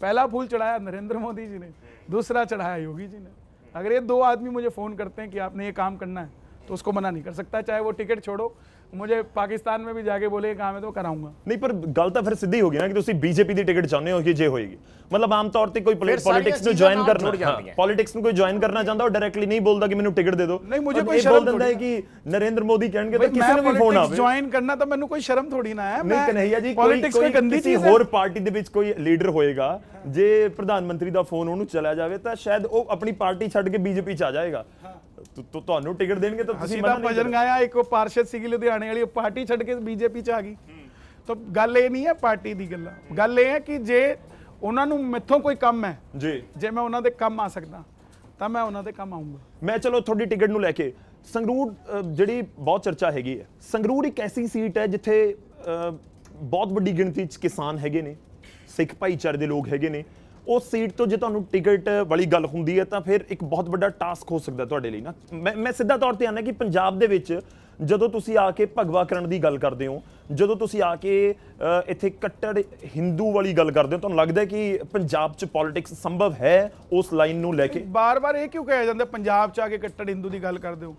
पहला फूल चढ़ाया नरेंद्र मोदी जी ने दूसरा चढ़ाया योगी जी ने अगर ये दो आदमी मुझे फ़ोन करते हैं कि आपने ये काम करना है तो उसको मना नहीं कर सकता चाहे वो टिकट छोड़ो ਮੁਝੇ ਪਾਕਿਸਤਾਨ ਮੇ ਵੀ ਜਾ ਕੇ ਬੋਲੇ ਕੰਮ ਹੈ ਤਾਂ ਕਰਾਉਂਗਾ ਨਹੀਂ ਪਰ ਗੱਲ ਤਾਂ ਫਿਰ ਸਿੱਧੀ ਹੋ ਗਈ ਨਾ ਕਿ ਤੁਸੀਂ ਬੀਜੇਪੀ ਦੀ ਟਿਕਟ ਚਾਹੁੰਦੇ ਹੋ ਕਿ ਜੇ ਹੋਏਗੀ ਮਤਲਬ ਆਮ ਤੌਰ ਤੇ ਕੋਈ ਪੋਲਿਟਿਕਸ ਨੂੰ ਜੁਆਇਨ ਕਰਨਾ ਪੋਲਿਟਿਕਸ ਨੂੰ ਕੋਈ ਜੁਆਇਨ ਕਰਨਾ ਚਾਹੁੰਦਾ ਉਹ ਡਾਇਰੈਕਟਲੀ ਨਹੀਂ ਬੋਲਦਾ ਕਿ ਮੈਨੂੰ ਟਿਕਟ ਦੇ ਦਿਓ ਨਹੀਂ ਮੈਨੂੰ ਕੋਈ ਸ਼ਰਮ ਨਹੀਂ ਹੈ ਕਿ ਨਰਿੰਦਰ ਮੋਦੀ ਕਹਿਣਗੇ ਤਾਂ ਕਿਸੇ ਨੂੰ ਵੀ ਫੋਨ ਆਵੇ ਜੁਆਇਨ ਕਰਨਾ ਤਾਂ ਮੈਨੂੰ ਕੋਈ ਸ਼ਰਮ ਥੋੜੀ ਨਾ ਹੈ ਨਹੀਂ ਕਨਈਆ ਜੀ ਪੋਲਿਟਿਕਸ ਕੋਈ ਗੰਦੀ ਚੀਜ਼ ਹੋਰ ਪਾਰਟੀ ਦੇ ਵਿੱਚ ਕੋਈ ਲੀਡਰ ਹੋਏਗਾ ਜੇ ਪ੍ਰਧਾਨ ਮੰਤਰੀ ਦਾ ਫੋਨ ਉਹਨੂੰ ਚਲਾ ਜਾਵੇ ਤਾਂ ਸ਼ਾਇਦ ਉਹ ਆਪਣੀ ਪਾਰਟੀ ਛੱਡ ਕੇ ਬੀਜੇਪੀ ਚ ਆ ਜਾਏਗਾ ਤੁਹਾਨੂੰ ਟਿਕਟ ਦੇਣਗੇ ਤਾਂ ਤੁਸੀਂ ਮਨਾ ਭਜਨ ਗਾਇਆ ਇੱਕ ਉਹ ਪਾਰਸ਼ਦ ਸੀਗੀ ਲੁਧਿਆਣੇ ਵਾਲੀ ਉਹ ਪਾਰਟੀ ਛੱਡ ਕੇ ਬੀਜੇਪੀ ਚ ਆ ਗਈ ਤਾਂ ਗੱਲ ਇਹ ਨਹੀਂ ਹੈ ਪਾਰਟੀ ਦੀ ਗੱਲਾਂ ਗੱਲ ਇਹ ਹੈ ਕਿ ਜੇ ਉਹਨਾਂ ਨੂੰ ਮੈਥੋਂ ਕੋਈ ਕੰਮ ਹੈ ਜੀ ਜੇ ਮੈਂ ਉਹਨਾਂ ਦੇ ਕੰਮ ਆ ਸਕਦਾ ਤਾਂ ਮੈਂ ਉਹਨਾਂ ਦੇ ਕੰਮ ਆਉਂਗਾ ਮੈਂ ਚਲੋ ਤੁਹਾਡੀ ਟਿਕਟ ਨੂੰ ਲੈ ਕੇ ਸੰਗਰੂਰ ਜਿਹੜੀ ਬਹੁਤ ਚਰਚਾ ਹੈਗੀ ਹੈ ਸੰਗਰੂਰ ਇੱਕ ਐਸੀ ਸੀਟ ਹੈ ਜਿੱਥੇ ਬਹੁਤ ਵੱਡੀ ਗਿਣਤੀ 'ਚ ਕਿਸਾਨ ਹੈਗੇ ਨੇ ਸਿੱਖ ਭਾਈਚਾਰੇ ਦੇ ਲੋਕ ਹੈਗੇ ਨੇ ਉਸ ਸੀਟ ਤੋਂ ਜੇ ਤੁਹਾਨੂੰ ਟਿਕਟ ਵਾਲੀ ਗੱਲ ਹੁੰਦੀ ਹੈ ਤਾਂ ਫਿਰ ਇੱਕ ਬਹੁਤ ਵੱਡਾ ਟਾਸਕ ਹੋ ਸਕਦਾ ਤੁਹਾਡੇ ਲਈ ਨਾ ਮੈਂ ਮੈਂ ਸਿੱਧਾ ਤੌਰ ਤੇ ਆਣਾ ਕਿ ਪੰਜਾਬ ਦੇ ਵਿੱਚ ਜਦੋਂ ਤੁਸੀਂ ਆ ਕੇ ਭਗਵਾ ਕਰਨ ਦੀ ਗੱਲ ਕਰਦੇ ਹੋ ਜਦੋਂ ਤੁਸੀਂ ਆ ਕੇ ਇੱਥੇ ਕੱਟੜ Hindu ਵਾਲੀ ਗੱਲ ਕਰਦੇ ਹੋ ਤੁਹਾਨੂੰ ਲੱਗਦਾ ਕਿ ਪੰਜਾਬ 'ਚ ਪੋਲਿਟਿਕਸ ਸੰਭਵ ਹੈ ਉਸ ਲਾਈਨ ਨੂੰ ਲੈ ਕੇ ਬਾਰ-ਬਾਰ ਇਹ ਕਿਉਂ ਕਿਹਾ ਜਾਂਦਾ ਪੰਜਾਬ 'ਚ ਆ ਕੇ ਕੱਟੜ Hindu ਦੀ ਗੱਲ ਕਰਦੇ ਹੋ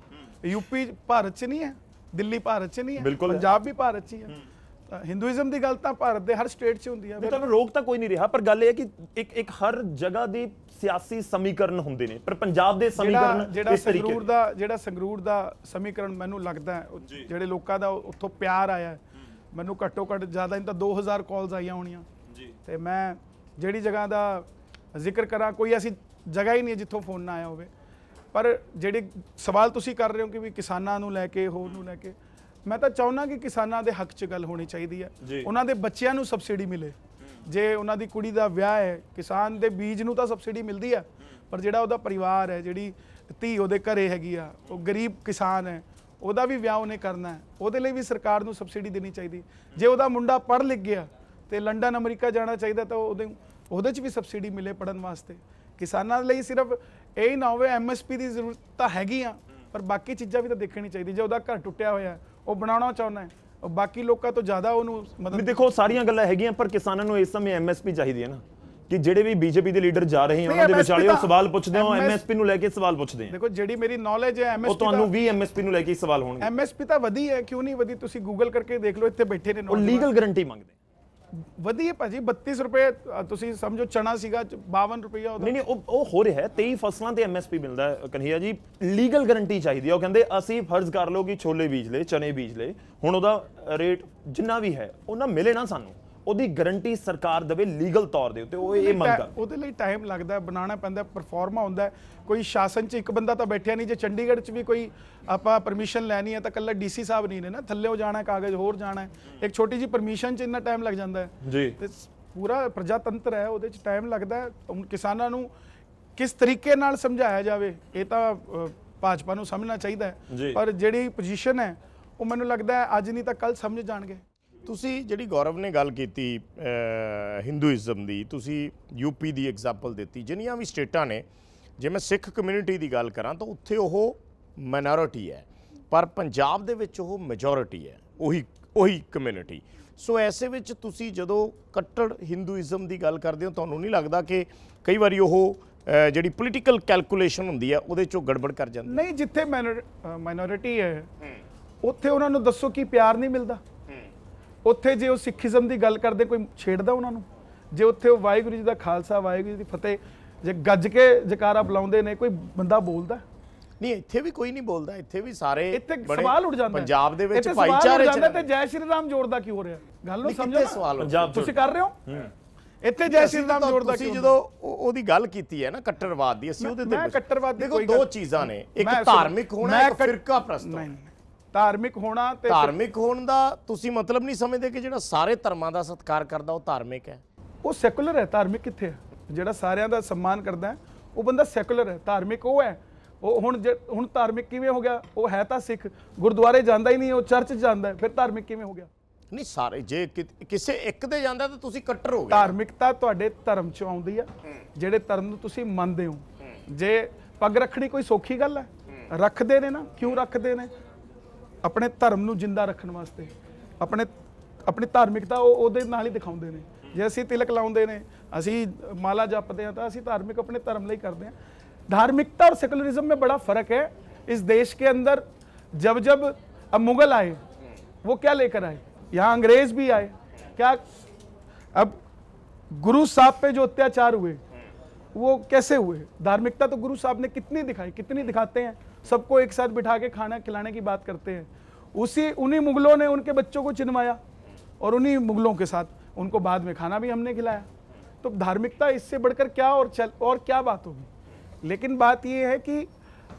ਯੂਪੀ ਭਾਰਤ 'ਚ ਨਹੀਂ ਹੈ ਦਿੱਲੀ ਭਾਰਤ 'ਚ ਨਹੀਂ ਹੈ ਪੰਜਾਬ ਵੀ ਭਾਰਤ 'ਚ ਹੀ ਹੈ ਹਿੰਦੂਇਜ਼ਮ ਦੀ ਗੱਲ ਤਾਂ ਭਾਰਤ ਦੇ ਹਰ ਸਟੇਟ 'ਚ ਹੁੰਦੀ ਹੈ ਤੁਹਾਨੂੰ ਰੋਕ ਤਾਂ ਕੋਈ ਨਹੀਂ ਰਿਹਾ ਪਰ ਗੱਲ ਇਹ ਹੈ ਕਿ ਇੱਕ ਇੱਕ ਹਰ ਜਗ੍ਹਾ ਦੀ ਸਿਆਸੀ ਸਮੀਕਰਨ ਹੁੰਦੇ ਨੇ ਪਰ ਪੰਜਾਬ ਦੇ ਸਮੀਕਰਨ ਜਿਹੜਾ ਸੰਗਰੂਰ ਦਾ ਜਿਹੜਾ ਸੰਗਰੂਰ ਦਾ ਸਮੀਕਰਨ ਮੈਨੂੰ ਲੱਗਦਾ ਹੈ ਜਿਹੜੇ ਲੋਕਾਂ ਦਾ ਉੱਥੋਂ ਪਿਆਰ ਆਇਆ ਮੈਨੂੰ ਘੱਟੋ ਘੱਟ ਜ਼ਿਆਦਾ ਨਹੀਂ ਤਾਂ 2000 ਕਾਲਸ ਆਈਆਂ ਹੋਣੀਆਂ ਜੀ ਤੇ ਮੈਂ ਜਿਹੜੀ ਜਗ੍ਹਾ ਦਾ ਜ਼ਿਕਰ ਕਰਾਂ ਕੋਈ ਐਸੀ ਜਗ੍ਹਾ ਹੀ ਨਹੀਂ ਜਿੱਥੋਂ ਫੋਨ ਨਾ ਆਇਆ ਹੋਵੇ ਪਰ ਜਿਹੜੇ ਸਵਾਲ ਤੁਸੀਂ ਕਰ ਰਹੇ ਹੋ ਕਿ ਵੀ ਕਿਸਾਨਾਂ ਨੂੰ ਲੈ ਕੇ ਹੋਰ ਨੂੰ ਲੈ ਕੇ ਮੈਂ ਤਾਂ ਚਾਹੁੰਦਾ ਕਿ ਕਿਸਾਨਾਂ ਦੇ ਹੱਕ 'ਚ ਗੱਲ ਹੋਣੀ ਚਾਹੀਦੀ ਹੈ ਉਹਨਾਂ ਦੇ ਬੱਚਿਆਂ ਨੂੰ ਸਬਸਿਡੀ ਮਿਲੇ ਜੇ ਉਹਨਾਂ ਦੀ ਕੁੜੀ ਦਾ ਵਿਆਹ ਹੈ ਕਿਸਾਨ ਦੇ ਬੀਜ ਨੂੰ ਤਾਂ ਸਬਸਿਡੀ ਮਿਲਦੀ ਆ ਪਰ ਜਿਹੜਾ ਉਹਦਾ ਪਰਿਵਾਰ ਹੈ ਜਿਹੜੀ ਧੀ ਉਹਦੇ ਘਰੇ ਹੈਗੀ ਆ ਉਹ ਗਰੀਬ ਕਿਸਾਨ ਹੈ ਉਹਦਾ ਵੀ ਵਿਆਹ ਉਹਨੇ ਕਰਨਾ ਹੈ ਉਹਦੇ ਲਈ ਵੀ ਸਰਕਾਰ ਨੂੰ ਸਬਸਿਡੀ ਦੇਣੀ ਚਾਹੀਦੀ ਜੇ ਉਹਦਾ ਮੁੰਡਾ ਪੜ੍ਹ ਲਿਖ ਗਿਆ ਤੇ ਲੰਡਨ ਅਮਰੀਕਾ ਜਾਣਾ ਚਾਹੀਦਾ ਤਾਂ ਉਹਦੇ ਉਹਦੇ 'ਚ ਵੀ ਸਬਸਿਡੀ ਮਿਲੇ ਪੜਨ ਵਾਸਤੇ ਕਿਸਾਨਾਂ ਲਈ ਸਿਰਫ ਇਹ ਨਾ ਹੋਵੇ ਐਮਐਸਪੀ ਦੀ ਜ਼ਰੂਰਤ ਤਾਂ ਹੈਗੀ ਆ ਪਰ ਬਾਕੀ ਚੀਜ਼ਾਂ ਵੀ ਤਾਂ ਦੇਖਣੀ ਚਾਹੀਦੀ ਜੇ ਉਹਦਾ ਘਰ ਟੁੱਟਿਆ ਹੋਇਆ ਉਹ ਬਣਾਉਣਾ ਚਾਹੁੰਦਾ ਹੈ ਬਾਕੀ ਲੋਕਾਂ ਤੋਂ ਜ਼ਿਆਦਾ ਉਹਨੂੰ ਮਤਲਬ ਦੇਖੋ ਸਾਰੀਆਂ ਗੱਲਾਂ ਹੈਗੀਆਂ ਪਰ ਕਿਸਾਨਾਂ ਨੂੰ ਇਸ ਸਮੇਂ ਐਮਐਸਪੀ ਚਾਹੀਦੀ ਹੈ ਨਾ ਕਿ ਜਿਹੜੇ ਵੀ ਬੀਜੇਪੀ ਦੇ ਲੀਡਰ ਜਾ ਰਹੇ ਹਨ ਉਹਨਾਂ ਦੇ ਵਿਚਾਲੇ ਉਹ ਸਵਾਲ ਪੁੱਛਦੇ ਹਾਂ ਐਮਐਸਪੀ ਨੂੰ ਲੈ ਕੇ ਸਵਾਲ ਪੁੱਛਦੇ ਹਾਂ ਦੇਖੋ ਜਿਹੜੀ ਮੇਰੀ ਨੌਲੇਜ ਹੈ ਐਮਐਸਪੀ ਉਹ ਤੁਹਾਨੂੰ ਵੀ ਐਮਐਸਪੀ ਨੂੰ ਲੈ ਕੇ ਸਵਾਲ ਹੋਣਗੇ ਐਮਐਸਪੀ ਤਾਂ ਵਧੀ ਹੈ ਕਿਉਂ ਨਹੀਂ ਵਧੀ ਤੁਸੀਂ ਗੂਗਲ ਕਰਕੇ ਦੇਖ ਲਓ ਇੱਥੇ ਬੈਠੇ ਨੇ ਉਹ ਲੀਗਲ ਗਾਰੰਟੀ ਮੰਗਦੇ ਵਧੀਏ ਭਾਜੀ 32 ਰੁਪਏ ਤੁਸੀਂ ਸਮਝੋ ਚਣਾ ਸੀਗਾ 52 ਰੁਪਏ ਉਹ ਨਹੀਂ ਨਹੀਂ ਉਹ ਹੋ ਰਿਹਾ ਹੈ 23 ਫਸਲਾਂ ਤੇ ਐਮਐਸਪੀ ਮਿਲਦਾ ਹੈ ਕਨਹਿਆ ਜੀ ਲੀਗਲ ਗਾਰੰਟੀ ਚਾਹੀਦੀ ਹੈ ਉਹ ਕਹਿੰਦੇ ਅਸੀਂ ਫਰਜ਼ ਕਰ ਲਓ ਕਿ ਛੋਲੇ ਬੀਜ ਲੈ ਚਨੇ ਬੀਜ ਲੈ ਹੁਣ ਉਹਦਾ ਰੇਟ ਜਿੰਨਾ ਵੀ ਹੈ ਉਹਨਾਂ ਮਿਲੇ ਨਾ ਸਾਨੂੰ ਉਹਦੀ ਗਾਰੰਟੀ ਸਰਕਾਰ ਦੇਵੇ ਲੀਗਲ ਤੌਰ ਦੇ ਉੱਤੇ ਉਹ ਇਹ ਮੰਗ ਕਰ ਉਹਦੇ ਲਈ ਟਾਈਮ ਲੱਗਦਾ ਬਣਾਉਣਾ ਪੈਂਦਾ ਪਰਫਾਰਮਾ ਹੁੰਦਾ ਕੋਈ ਸ਼ਾਸਨ 'ਚ ਇੱਕ ਬੰਦਾ ਤਾਂ ਬੈਠਿਆ ਨਹੀਂ ਜੇ ਚੰਡੀਗੜ੍ਹ 'ਚ ਵੀ ਕੋਈ ਆਪਾਂ ਪਰਮਿਸ਼ਨ ਲੈਣੀ ਹੈ ਤਾਂ ਕੱਲਾ ਡੀਸੀ ਸਾਹਿਬ ਨਹੀਂ ਨੇ ਨਾ ਥੱਲੇੋਂ ਜਾਣਾ ਕਾਗਜ਼ ਹੋਰ ਜਾਣਾ ਇੱਕ ਛੋਟੀ ਜੀ ਪਰਮਿਸ਼ਨ 'ਚ ਇੰਨਾ ਟਾਈਮ ਲੱਗ ਜਾਂਦਾ ਹੈ ਜੀ ਤੇ ਪੂਰਾ ਪ੍ਰਜਾਤੰਤਰ ਹੈ ਉਹਦੇ 'ਚ ਟਾਈਮ ਲੱਗਦਾ ਕਿਸਾਨਾਂ ਨੂੰ ਕਿਸ ਤਰੀਕੇ ਨਾਲ ਸਮਝਾਇਆ ਜਾਵੇ ਇਹ ਤਾਂ ਭਾਜਪਾ ਨੂੰ ਸਮਝਣਾ ਚਾਹੀਦਾ ਹੈ ਪਰ ਜਿਹੜੀ ਪੋਜੀਸ਼ਨ ਹੈ ਉਹ ਮੈਨੂੰ ਲੱਗਦਾ ਹੈ ਅੱਜ ਨਹੀਂ ਤਾਂ ਕੱਲ ਸਮਝ ਜਾਣਗੇ ਤੁਸੀਂ ਜਿਹੜੀ ਗੌਰਵ ਨੇ ਗੱਲ ਕੀਤੀ ਹਿੰਦੂਇਜ਼ਮ ਦੀ ਤੁਸੀਂ ਯੂਪੀ ਦੀ ਐਗਜ਼ਾਮਪਲ ਦਿੱਤੀ ਜਿੰਨੀਆਂ ਵੀ ਸਟੇਟਾਂ ਨੇ ਜੇ ਮੈਂ ਸਿੱਖ ਕਮਿਊਨਿਟੀ ਦੀ ਗੱਲ ਕਰਾਂ ਤਾਂ ਉੱਥੇ ਉਹ ਮਾਈਨੋਰਿਟੀ ਹੈ ਪਰ ਪੰਜਾਬ ਦੇ ਵਿੱਚ ਉਹ ਮੈਜੋਰਿਟੀ ਹੈ ਉਹੀ ਉਹੀ ਕਮਿਊਨਿਟੀ ਸੋ ਐਸੇ ਵਿੱਚ ਤੁਸੀਂ ਜਦੋਂ ਕੱਟੜ ਹਿੰਦੂਇਜ਼ਮ ਦੀ ਗੱਲ ਕਰਦੇ ਹੋ ਤੁਹਾਨੂੰ ਨਹੀਂ ਲੱਗਦਾ ਕਿ ਕਈ ਵਾਰੀ ਉਹ ਜਿਹੜੀ ਪੋਲੀਟੀਕਲ ਕੈਲਕੂਲੇਸ਼ਨ ਹੁੰਦੀ ਹੈ ਉਹਦੇ ਚੋਂ ਗੜਬੜ ਕਰ ਜਾਂਦੀ ਨਹੀਂ ਜਿੱਥੇ ਮਾਈਨੋਰਿਟੀ ਹੈ ਉੱਥੇ ਉਹਨਾਂ ਨੂੰ ਦੱਸੋ ਕਿ ਪਿਆਰ ਨਹੀਂ ਮਿਲਦਾ ਉੱਥੇ ਜੇ ਉਹ ਸਿੱਖੀਜ਼ਮ ਦੀ ਗੱਲ ਕਰਦੇ ਕੋਈ ਛੇੜਦਾ ਉਹਨਾਂ ਨੂੰ ਜੇ ਉੱਥੇ ਉਹ ਵਾਹਿਗੁਰੂ ਜੀ ਦਾ ਖਾਲਸਾ ਵਾਹਿਗੁਰੂ ਜੀ ਦੀ ਫਤਿਹ ਜੇ ਗੱਜ ਕੇ ਜਕਾਰਾ ਬੁਲਾਉਂਦੇ ਨੇ ਕੋਈ ਬੰਦਾ ਬੋਲਦਾ ਨਹੀਂ ਇੱਥੇ ਵੀ ਕੋਈ ਨਹੀਂ ਬੋਲਦਾ ਇੱਥੇ ਵੀ ਸਾਰੇ ਇੱਥੇ ਸਵਾਲ ਉੱਠ ਜਾਂਦਾ ਪੰਜਾਬ ਦੇ ਵਿੱਚ ਭਾਈਚਾਰੇ ਚ ਤੇ ਜੈ ਸ਼੍ਰੀ ਰਾਮ ਜੋੜਦਾ ਕਿਉਂ ਹੋ ਰਿਹਾ ਗੱਲ ਨੂੰ ਸਮਝੋ ਤੁਸੀਂ ਕਰ ਰਹੇ ਹੋ ਇੱਥੇ ਜੈ ਸ਼੍ਰੀ ਰਾਮ ਜੋੜਦਾ ਕੀ ਜਦੋਂ ਉਹਦੀ ਗੱਲ ਕੀਤੀ ਹੈ ਨਾ ਕੱਟਰਵਾਦ ਦੀ ਅਸੀਂ ਉਹਦੇ ਤੇ ਮੈਂ ਕੱਟਰਵਾਦ ਦੇਖੋ ਦੋ ਚੀਜ਼ਾਂ ਨੇ ਇੱਕ ਧਾਰਮਿਕ ਹੋਣਾ ਇੱਕ ਫਿਰਕਾ ਪ੍ਰਸਤ ਨਹੀਂ ਧਾਰਮਿਕ ਹੋਣਾ ਤੇ ਧਾਰਮਿਕ ਹੋਣ ਦਾ ਤੁਸੀਂ ਮਤਲਬ ਨਹੀਂ ਸਮਝਦੇ ਕਿ ਜਿਹੜਾ ਸਾਰੇ ਧਰਮਾਂ ਦਾ ਸਤਿਕਾਰ ਕਰਦਾ ਉਹ ਧਾਰਮਿਕ ਹੈ ਉਹ ਸੈਕੂਲਰ ਹੈ ਧਾਰਮਿਕ ਕਿੱਥੇ ਹੈ ਜਿਹੜਾ ਸਾਰਿਆਂ ਦਾ ਸਨਮਾਨ ਕਰਦਾ ਉਹ ਬੰਦਾ ਸੈਕੂਲਰ ਹੈ ਧਾਰਮਿਕ ਉਹ ਹੈ ਉਹ ਹੁਣ ਹੁਣ ਧਾਰਮਿਕ ਕਿਵੇਂ ਹੋ ਗਿਆ ਉਹ ਹੈ ਤਾਂ ਸਿੱਖ ਗੁਰਦੁਆਰੇ ਜਾਂਦਾ ਹੀ ਨਹੀਂ ਉਹ ਚਰਚ ਜਾਂਦਾ ਫਿਰ ਧਾਰਮਿਕ ਕਿਵੇਂ ਹੋ ਗਿਆ ਨਹੀਂ ਸਾਰੇ ਜੇ ਕਿਸੇ ਇੱਕ ਦੇ ਜਾਂਦਾ ਤਾਂ ਤੁਸੀਂ ਕੱਟਰ ਹੋ ਗਏ ਧਾਰਮਿਕਤਾ ਤੁਹਾਡੇ ਧਰਮ ਚ ਆਉਂਦੀ ਆ ਜਿਹੜੇ ਧਰਮ ਨੂੰ ਤੁਸੀਂ ਮੰਨਦੇ ਹੋ ਜੇ ਪੱਗ ਰੱਖਣੀ ਕੋਈ ਸੌਖੀ ਗੱਲ ਹੈ ਰੱਖਦੇ ਨੇ ਨਾ ਕਿਉਂ ਰੱਖਦੇ ਨੇ अपने धर्म को जिंदा रखने वास्ते अपने अपनी धार्मिकता ही दिखाते हैं जो ਦਿਖਾਉਂਦੇ तिलक लाने ਅਸੀਂ माला ਲਾਉਂਦੇ हैं तो ਮਾਲਾ धार्मिक अपने धर्म ਅਸੀਂ ਧਾਰਮਿਕ करते हैं धार्मिकता और सेकुलरिज्म में बड़ा फर्क है इस देश के अंदर जब जब अब मुगल आए वो क्या लेकर आए यहाँ अंग्रेज भी आए क्या अब गुरु साहब पे जो अत्याचार हुए वो कैसे हुए धार्मिकता तो गुरु साहब ने कितनी दिखाई कितनी दिखाते हैं सबको एक साथ बिठा के खाना खिलाने की बात करते हैं उसी उन्हीं मुगलों ने उनके बच्चों को चिन्हवाया और उन्हीं मुगलों के साथ उनको बाद में खाना भी हमने खिलाया तो धार्मिकता इससे बढ़कर क्या और चल और क्या बात होगी लेकिन बात यह है कि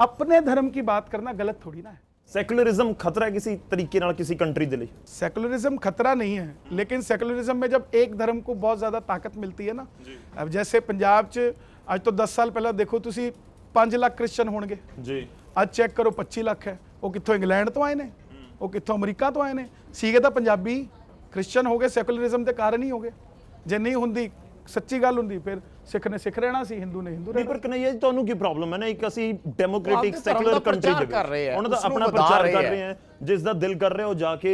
अपने धर्म की बात करना गलत थोड़ी ना है सेकुलरिज्म खतरा है किसी तरीके ना किसी कंट्री के लिए सेकुलरिज्म खतरा नहीं है लेकिन सेकुलरिज्म में जब एक धर्म को बहुत ज्यादा ताकत मिलती है ना अब जैसे पंजाब च आज तो 10 साल पहले देखो तुम पांच लाख क्रिश्चन होंगे जी ਅੱਜ ਚੈੱਕ ਕਰੋ 25 ਲੱਖ ਹੈ ਉਹ ਕਿੱਥੋਂ ਇੰਗਲੈਂਡ ਤੋਂ ਆਏ ਨੇ ਉਹ ਕਿੱਥੋਂ ਅਮਰੀਕਾ ਤੋਂ ਆਏ ਨੇ ਸੀਗੇ ਤਾਂ ਪੰਜਾਬੀ ਕ੍ਰਿਸਚੀਅਨ ਹੋ ਗਏ ਸੈਕੂਲਰਿਜ਼ਮ ਦੇ ਕਾਰਨ ਹੀ ਹੋ ਗਏ ਜੇ ਨਹੀਂ ਹੁੰਦੀ ਸੱਚੀ ਗੱਲ ਹੁੰਦੀ ਫਿਰ ਸਿੱਖ ਨੇ ਸਿੱਖ ਰਹਿਣਾ ਸੀ ਹਿੰਦੂ ਨੇ ਹਿੰਦੂ ਰਹਿਣਾ ਪਰ ਕਨਈਆ ਜੀ ਤੁਹਾਨੂੰ ਕੀ ਪ੍ਰੋਬਲਮ ਹੈ ਨਾ ਇੱਕ ਅਸੀਂ ਡੈਮੋਕ੍ਰੈਟਿਕ ਸੈਕੂਲਰ ਕੰਟਰੀ ਦੇ ਵਿੱਚ ਉਹਨਾਂ ਦਾ ਆਪਣਾ ਪ੍ਰਚਾਰ ਕਰ ਰਹੇ ਹਾਂ ਜਿਸ ਦਾ ਦਿਲ ਕਰ ਰਿਹਾ ਉਹ ਜਾ ਕੇ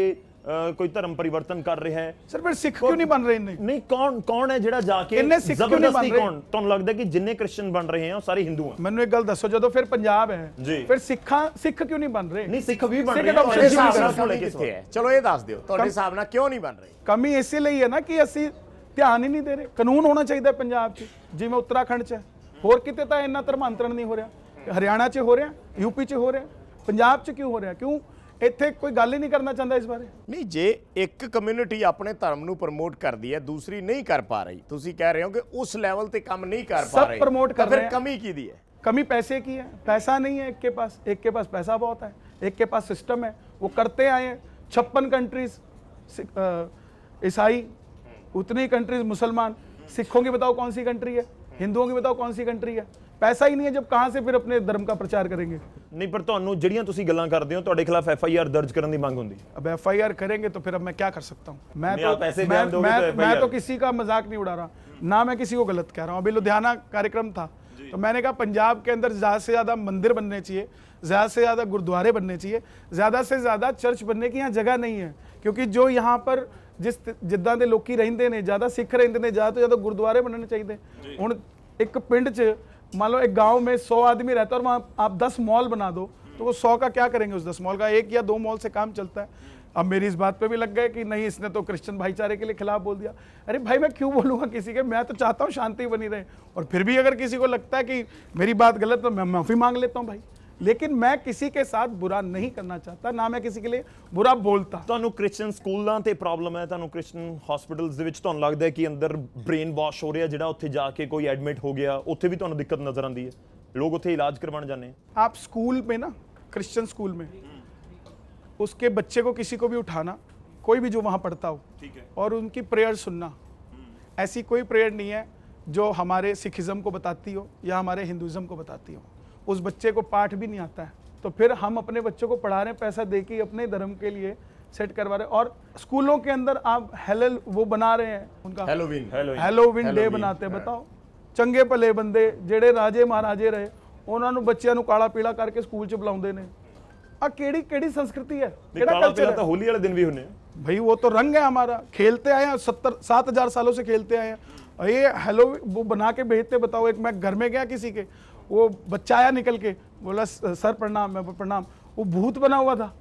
कोई धर्म परिवर्तन कर रहे हैं सर पर सिख क्यों नहीं बन रहे नहीं कौन कौन है जो जाके इन सिख क्यों नहीं बन रहे कौन तुम लगता है कि जिन्हें क्रिश्चियन बन रहे हैं सारे हिंदू हैं मैंने एक गल दसो जो फिर पंजाब है फिर सिखा सिख क्यों नहीं बन रहे नहीं सिख भी तो बन रहे हैं चलो ये दस दियो तुम्हारे हिसाब ना क्यों नहीं बन रहे कमी इसीलिए है ना कि असि ध्यान ही नहीं दे रहे कानून होना चाहिए पंजाब च जिम उत्तराखंड च होर कि इन्ना धर्मांतरण नहीं हो रहा हरियाणा च हो रहा यूपी च हो रहा पंजाब च क्यों हो रहा क्यों इतने कोई गल ही नहीं करना चाहता इस बारे नहीं जे एक कम्यूनिटी अपने धर्म को प्रमोट करती है दूसरी नहीं कर पा रही तुम कह रहे हो कि उस लैवल से कम नहीं कर सब प्रमोट कर फिर कमी की दी है कमी पैसे की है पैसा नहीं है एक के पास एक के पास पैसा बहुत है एक के पास सिस्टम है वो करते आए हैं छप्पन कंट्रीज ईसाई उतनी कंट्रीज मुसलमान सिखों की बताओ कौन सी कंट्री है हिंदुओं की बताओ कौन सी कंट्री है पैसा ही नहीं है जब कहां से फिर अपने धर्म का प्रचार करेंगे नहीं पर तो जो गल करते हो तो खिलाफ एफ आई आर दर्ज करने की मांग होंगी अब एफ आई आर करेंगे तो फिर अब मैं क्या कर सकता हूँ मैं तो, तो मैं तो किसी का मजाक नहीं उड़ा रहा ना मैं किसी को गलत कह रहा हूँ अभी लुधियाना कार्यक्रम था तो मैंने कहा पंजाब के अंदर ज्यादा से ज्यादा मंदिर बनने चाहिए ज्यादा से ज्यादा गुरुद्वारे बनने चाहिए ज्यादा से ज्यादा चर्च बनने की यहाँ जगह नहीं है क्योंकि जो यहाँ पर जिस जिदा के लोग रेंदे ने ज्यादा सिख रेंदे ने ज्यादा तो ज्यादा गुरुद्वारे बनने चाहिए हूँ एक पिंड मान लो एक गांव में सौ आदमी रहता है और वहाँ आप दस मॉल बना दो तो वो सौ का क्या करेंगे उस दस मॉल का एक या दो मॉल से काम चलता है अब मेरी इस बात पे भी लग गए कि नहीं इसने तो क्रिश्चियन भाईचारे के लिए खिलाफ बोल दिया अरे भाई मैं क्यों बोलूंगा किसी के मैं तो चाहता हूँ शांति बनी रहे और फिर भी अगर किसी को लगता है कि मेरी बात गलत तो मैं माफ़ी मांग लेता हूँ भाई लेकिन मैं किसी के साथ बुरा नहीं करना चाहता ना मैं किसी के लिए बुरा बोलता तो क्रिश्चियन स्कूल प्रॉब्लम है तो क्रिश्चियन हॉस्पिटल तो लगता है कि अंदर ब्रेन वॉश हो रहा है जोड़ा उ जाके कोई एडमिट हो गया उ तो दिक्कत नजर आती है लोग उ इलाज करवा जाने आप स्कूल में ना क्रिश्चियन स्कूल में उसके बच्चे को किसी को भी उठाना कोई भी जो वहाँ पढ़ता हो ठीक है और उनकी प्रेयर सुनना ऐसी कोई प्रेयर नहीं है जो हमारे सिखिज़म को बताती हो या हमारे हिंदुज़म को बताती हो उस बच्चे को पाठ भी नहीं आता है तो फिर हम अपने बच्चों को पढ़ा रहे हैं पैसा दे के अपने धर्म के लिए सेट करवा रहे हैं और स्कूलों के अंदर आप हेल वो बना रहे हैं उनका हेलोविन हेलोविन डे बनाते हैं हाँ। बताओ चंगे भले बंदे जेड़े राजे महाराजे रहे उन्होंने बच्चों ਬੱਚਿਆਂ ਨੂੰ ਕਾਲਾ ਪੀਲਾ ਕਰਕੇ ਸਕੂਲ 'ਚ ਬੁਲਾਉਂਦੇ ਨੇ ਆ संस्कृति है ਸੰਸਕ੍ਰਿਤੀ ਹੈ ਕਿਹੜਾ ਕਲਚਰ ਹੈ ਤਾਂ भाई वो तो रंग है हमारा खेलते आए हैं सत्तर सात हजार सालों से खेलते आए हैं ये हेलो वो बना के भेजते बताओ एक मैं घर में गया किसी के वो बच्चा आया निकल के बोला सर प्रणाम मैं प्रणाम वो भूत बना हुआ था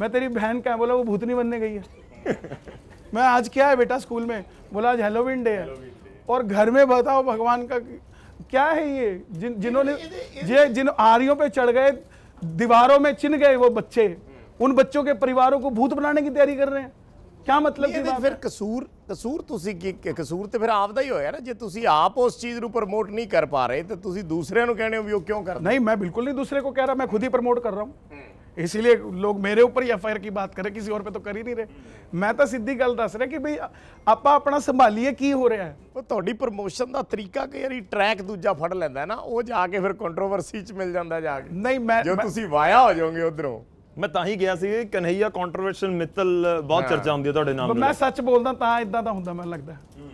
मैं तेरी बहन का है बोला वो भूत नहीं बनने गई है [laughs] मैं आज क्या है बेटा स्कूल में बोला आज हेलोविन डे है और घर में बताओ भगवान का क्या है ये जिन जिन्होंने ये जिन आरियों पे चढ़ गए दीवारों में चिन गए वो बच्चे हम्म। उन बच्चों के परिवारों को भूत बनाने की तैयारी कर रहे हैं ਕਿਆ ਮਤਲਬ ਦੀ ਬਾਤ ਫਿਰ ਕਸੂਰ ਕਸੂਰ ਤੁਸੀਂ ਕੀ ਕਸੂਰ ਤੇ ਫਿਰ ਆਪਦਾ ਹੀ ਹੋਇਆ ਨਾ ਜੇ ਤੁਸੀਂ ਆਪ ਉਸ ਚੀਜ਼ ਨੂੰ ਪ੍ਰਮੋਟ ਨਹੀਂ ਕਰ ਪਾ ਰਹੇ ਤੇ ਤੁਸੀਂ ਦੂਸਰਿਆਂ ਨੂੰ ਕਹਿੰਦੇ ਹੋ ਵੀ ਉਹ ਕਿਉਂ ਕਰਦੇ ਨਹੀਂ ਮੈਂ ਬਿਲਕੁਲ नहीं दूसरे को कह रहा मैं खुद ही प्रमोट कर रहा हूँ इसीलिए लोग मेरे ऊपर ही एफ की बात करें किसी और पे तो कर ही नहीं रहे मैं तो सीधी गल दस रहा कि भाई आप अपना संभालिए की हो रहा है ਉਹ ਤੁਹਾਡੀ ਪ੍ਰਮੋਸ਼ਨ ਦਾ ਤਰੀਕਾ ਕਿ ਯਾਰੀ ਟਰੈਕ ਦੂਜਾ ਫੜ ਲੈਂਦਾ ਨਾ ਉਹ ਜਾ ਕੇ ਫਿਰ ਕੰਟਰੋਵਰਸੀ ਚ ਮਿਲ ਜਾਂਦਾ ਜਾ ਕੇ ਨਹੀਂ ਮੈਂ ਜੋ ਤੁਸੀਂ ਵਾਇਆ ਹੋ ਜਾਓਗੇ ਉਧਰੋਂ मैं ता ही गया कन्हैया कॉन्ट्रोवर्शियल मित्तल बहुत हाँ। चर्चा होंगी है नाम मैं सच बोलता ता इदा का होंगे मैं लगता हम्म।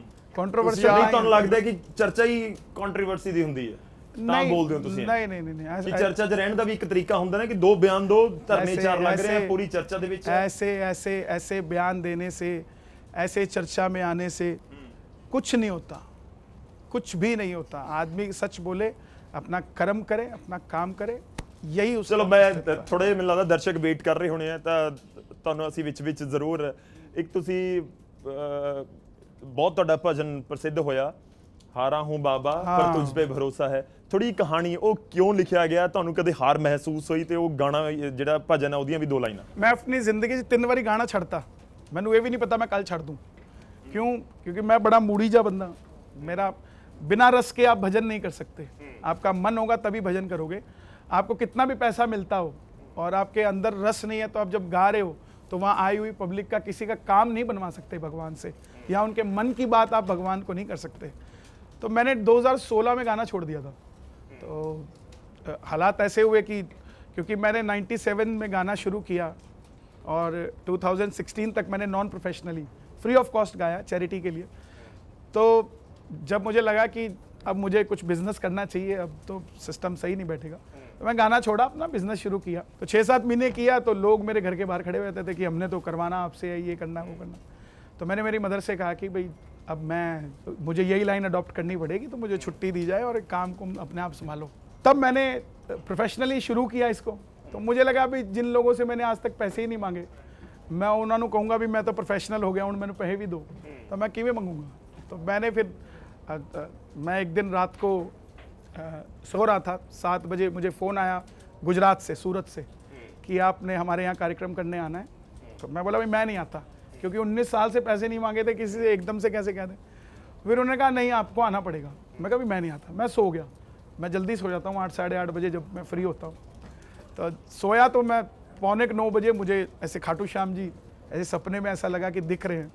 हम्म। कुछ नहीं होता कुछ भी नहीं होता आदमी सच बोले अपना कर्म करे अपना काम करे यही उस चलो मैं थोड़े मैं लगता दर्शक वेट कर रहे होने तो अच्छ जरूर एक तुम बहुत भजन प्रसिद्ध होया हारा हूँ बाबा पर हाँ। तुझ पे भरोसा है थोड़ी कहानी वो क्यों लिखा गया तो अनु कदे हार महसूस हुई तो वो गाना जो भजन है भी दो लाइन मैं अपनी जिंदगी तीन बारी गाना छड़ता मैं ये भी नहीं पता मैं कल छड़ दूँ क्यों क्योंकि मैं बड़ा मूड़ी जहा बंदा मेरा बिना रस के आप भजन नहीं कर सकते हम्म। आपका मन होगा तभी भजन करोगे आपको कितना भी पैसा मिलता हो और आपके अंदर रस नहीं है तो आप जब गा रहे हो तो वहाँ आई हुई पब्लिक का किसी का काम नहीं बनवा सकते भगवान से या उनके मन की बात आप भगवान को नहीं कर सकते तो मैंने 2016 में गाना छोड़ दिया था तो हालात ऐसे हुए कि क्योंकि मैंने 97 में गाना शुरू किया और 2016 तक मैंने non professionally free of cost गाया चैरिटी के लिए तो जब मुझे लगा कि अब मुझे कुछ बिजनेस करना चाहिए अब तो सिस्टम सही नहीं बैठेगा तो मैं गाना छोड़ा अपना बिजनेस शुरू किया तो छः सात महीने किया तो लोग मेरे घर के बाहर खड़े रहते थे कि हमने तो करवाना आपसे ये करना वो करना तो मैंने मेरी मदर से कहा कि भाई अब मैं तो मुझे यही लाइन अडॉप्ट करनी पड़ेगी तो मुझे छुट्टी दी जाए और एक काम को अपने आप संभालो तब मैंने प्रोफेशनली शुरू किया इसको तो मुझे लगा भी जिन लोगों से मैंने आज तक पैसे ही नहीं मांगे मैं उन्होंने कहूँगा भी मैं तो प्रोफेशनल हो गया हूँ मैंने पैसे भी दो तो मैं किवें मंगूंगा तो मैंने फिर मैं एक दिन रात को सो रहा था सात बजे मुझे फ़ोन आया गुजरात से सूरत से कि आपने हमारे यहाँ कार्यक्रम करने आना है तो मैं बोला भाई मैं नहीं आता क्योंकि 19 साल से पैसे नहीं मांगे थे किसी से एकदम से कैसे कह दें फिर उन्होंने कहा नहीं आपको आना पड़ेगा मैं कभी मैं नहीं आता मैं सो गया मैं जल्दी सो जाता हूँ आठ साढ़े आठ बजे जब मैं फ्री होता हूँ तो सोया तो मैं पौने नौ बजे मुझे ऐसे खाटू श्याम जी ऐसे सपने में ऐसा लगा कि दिख रहे हैं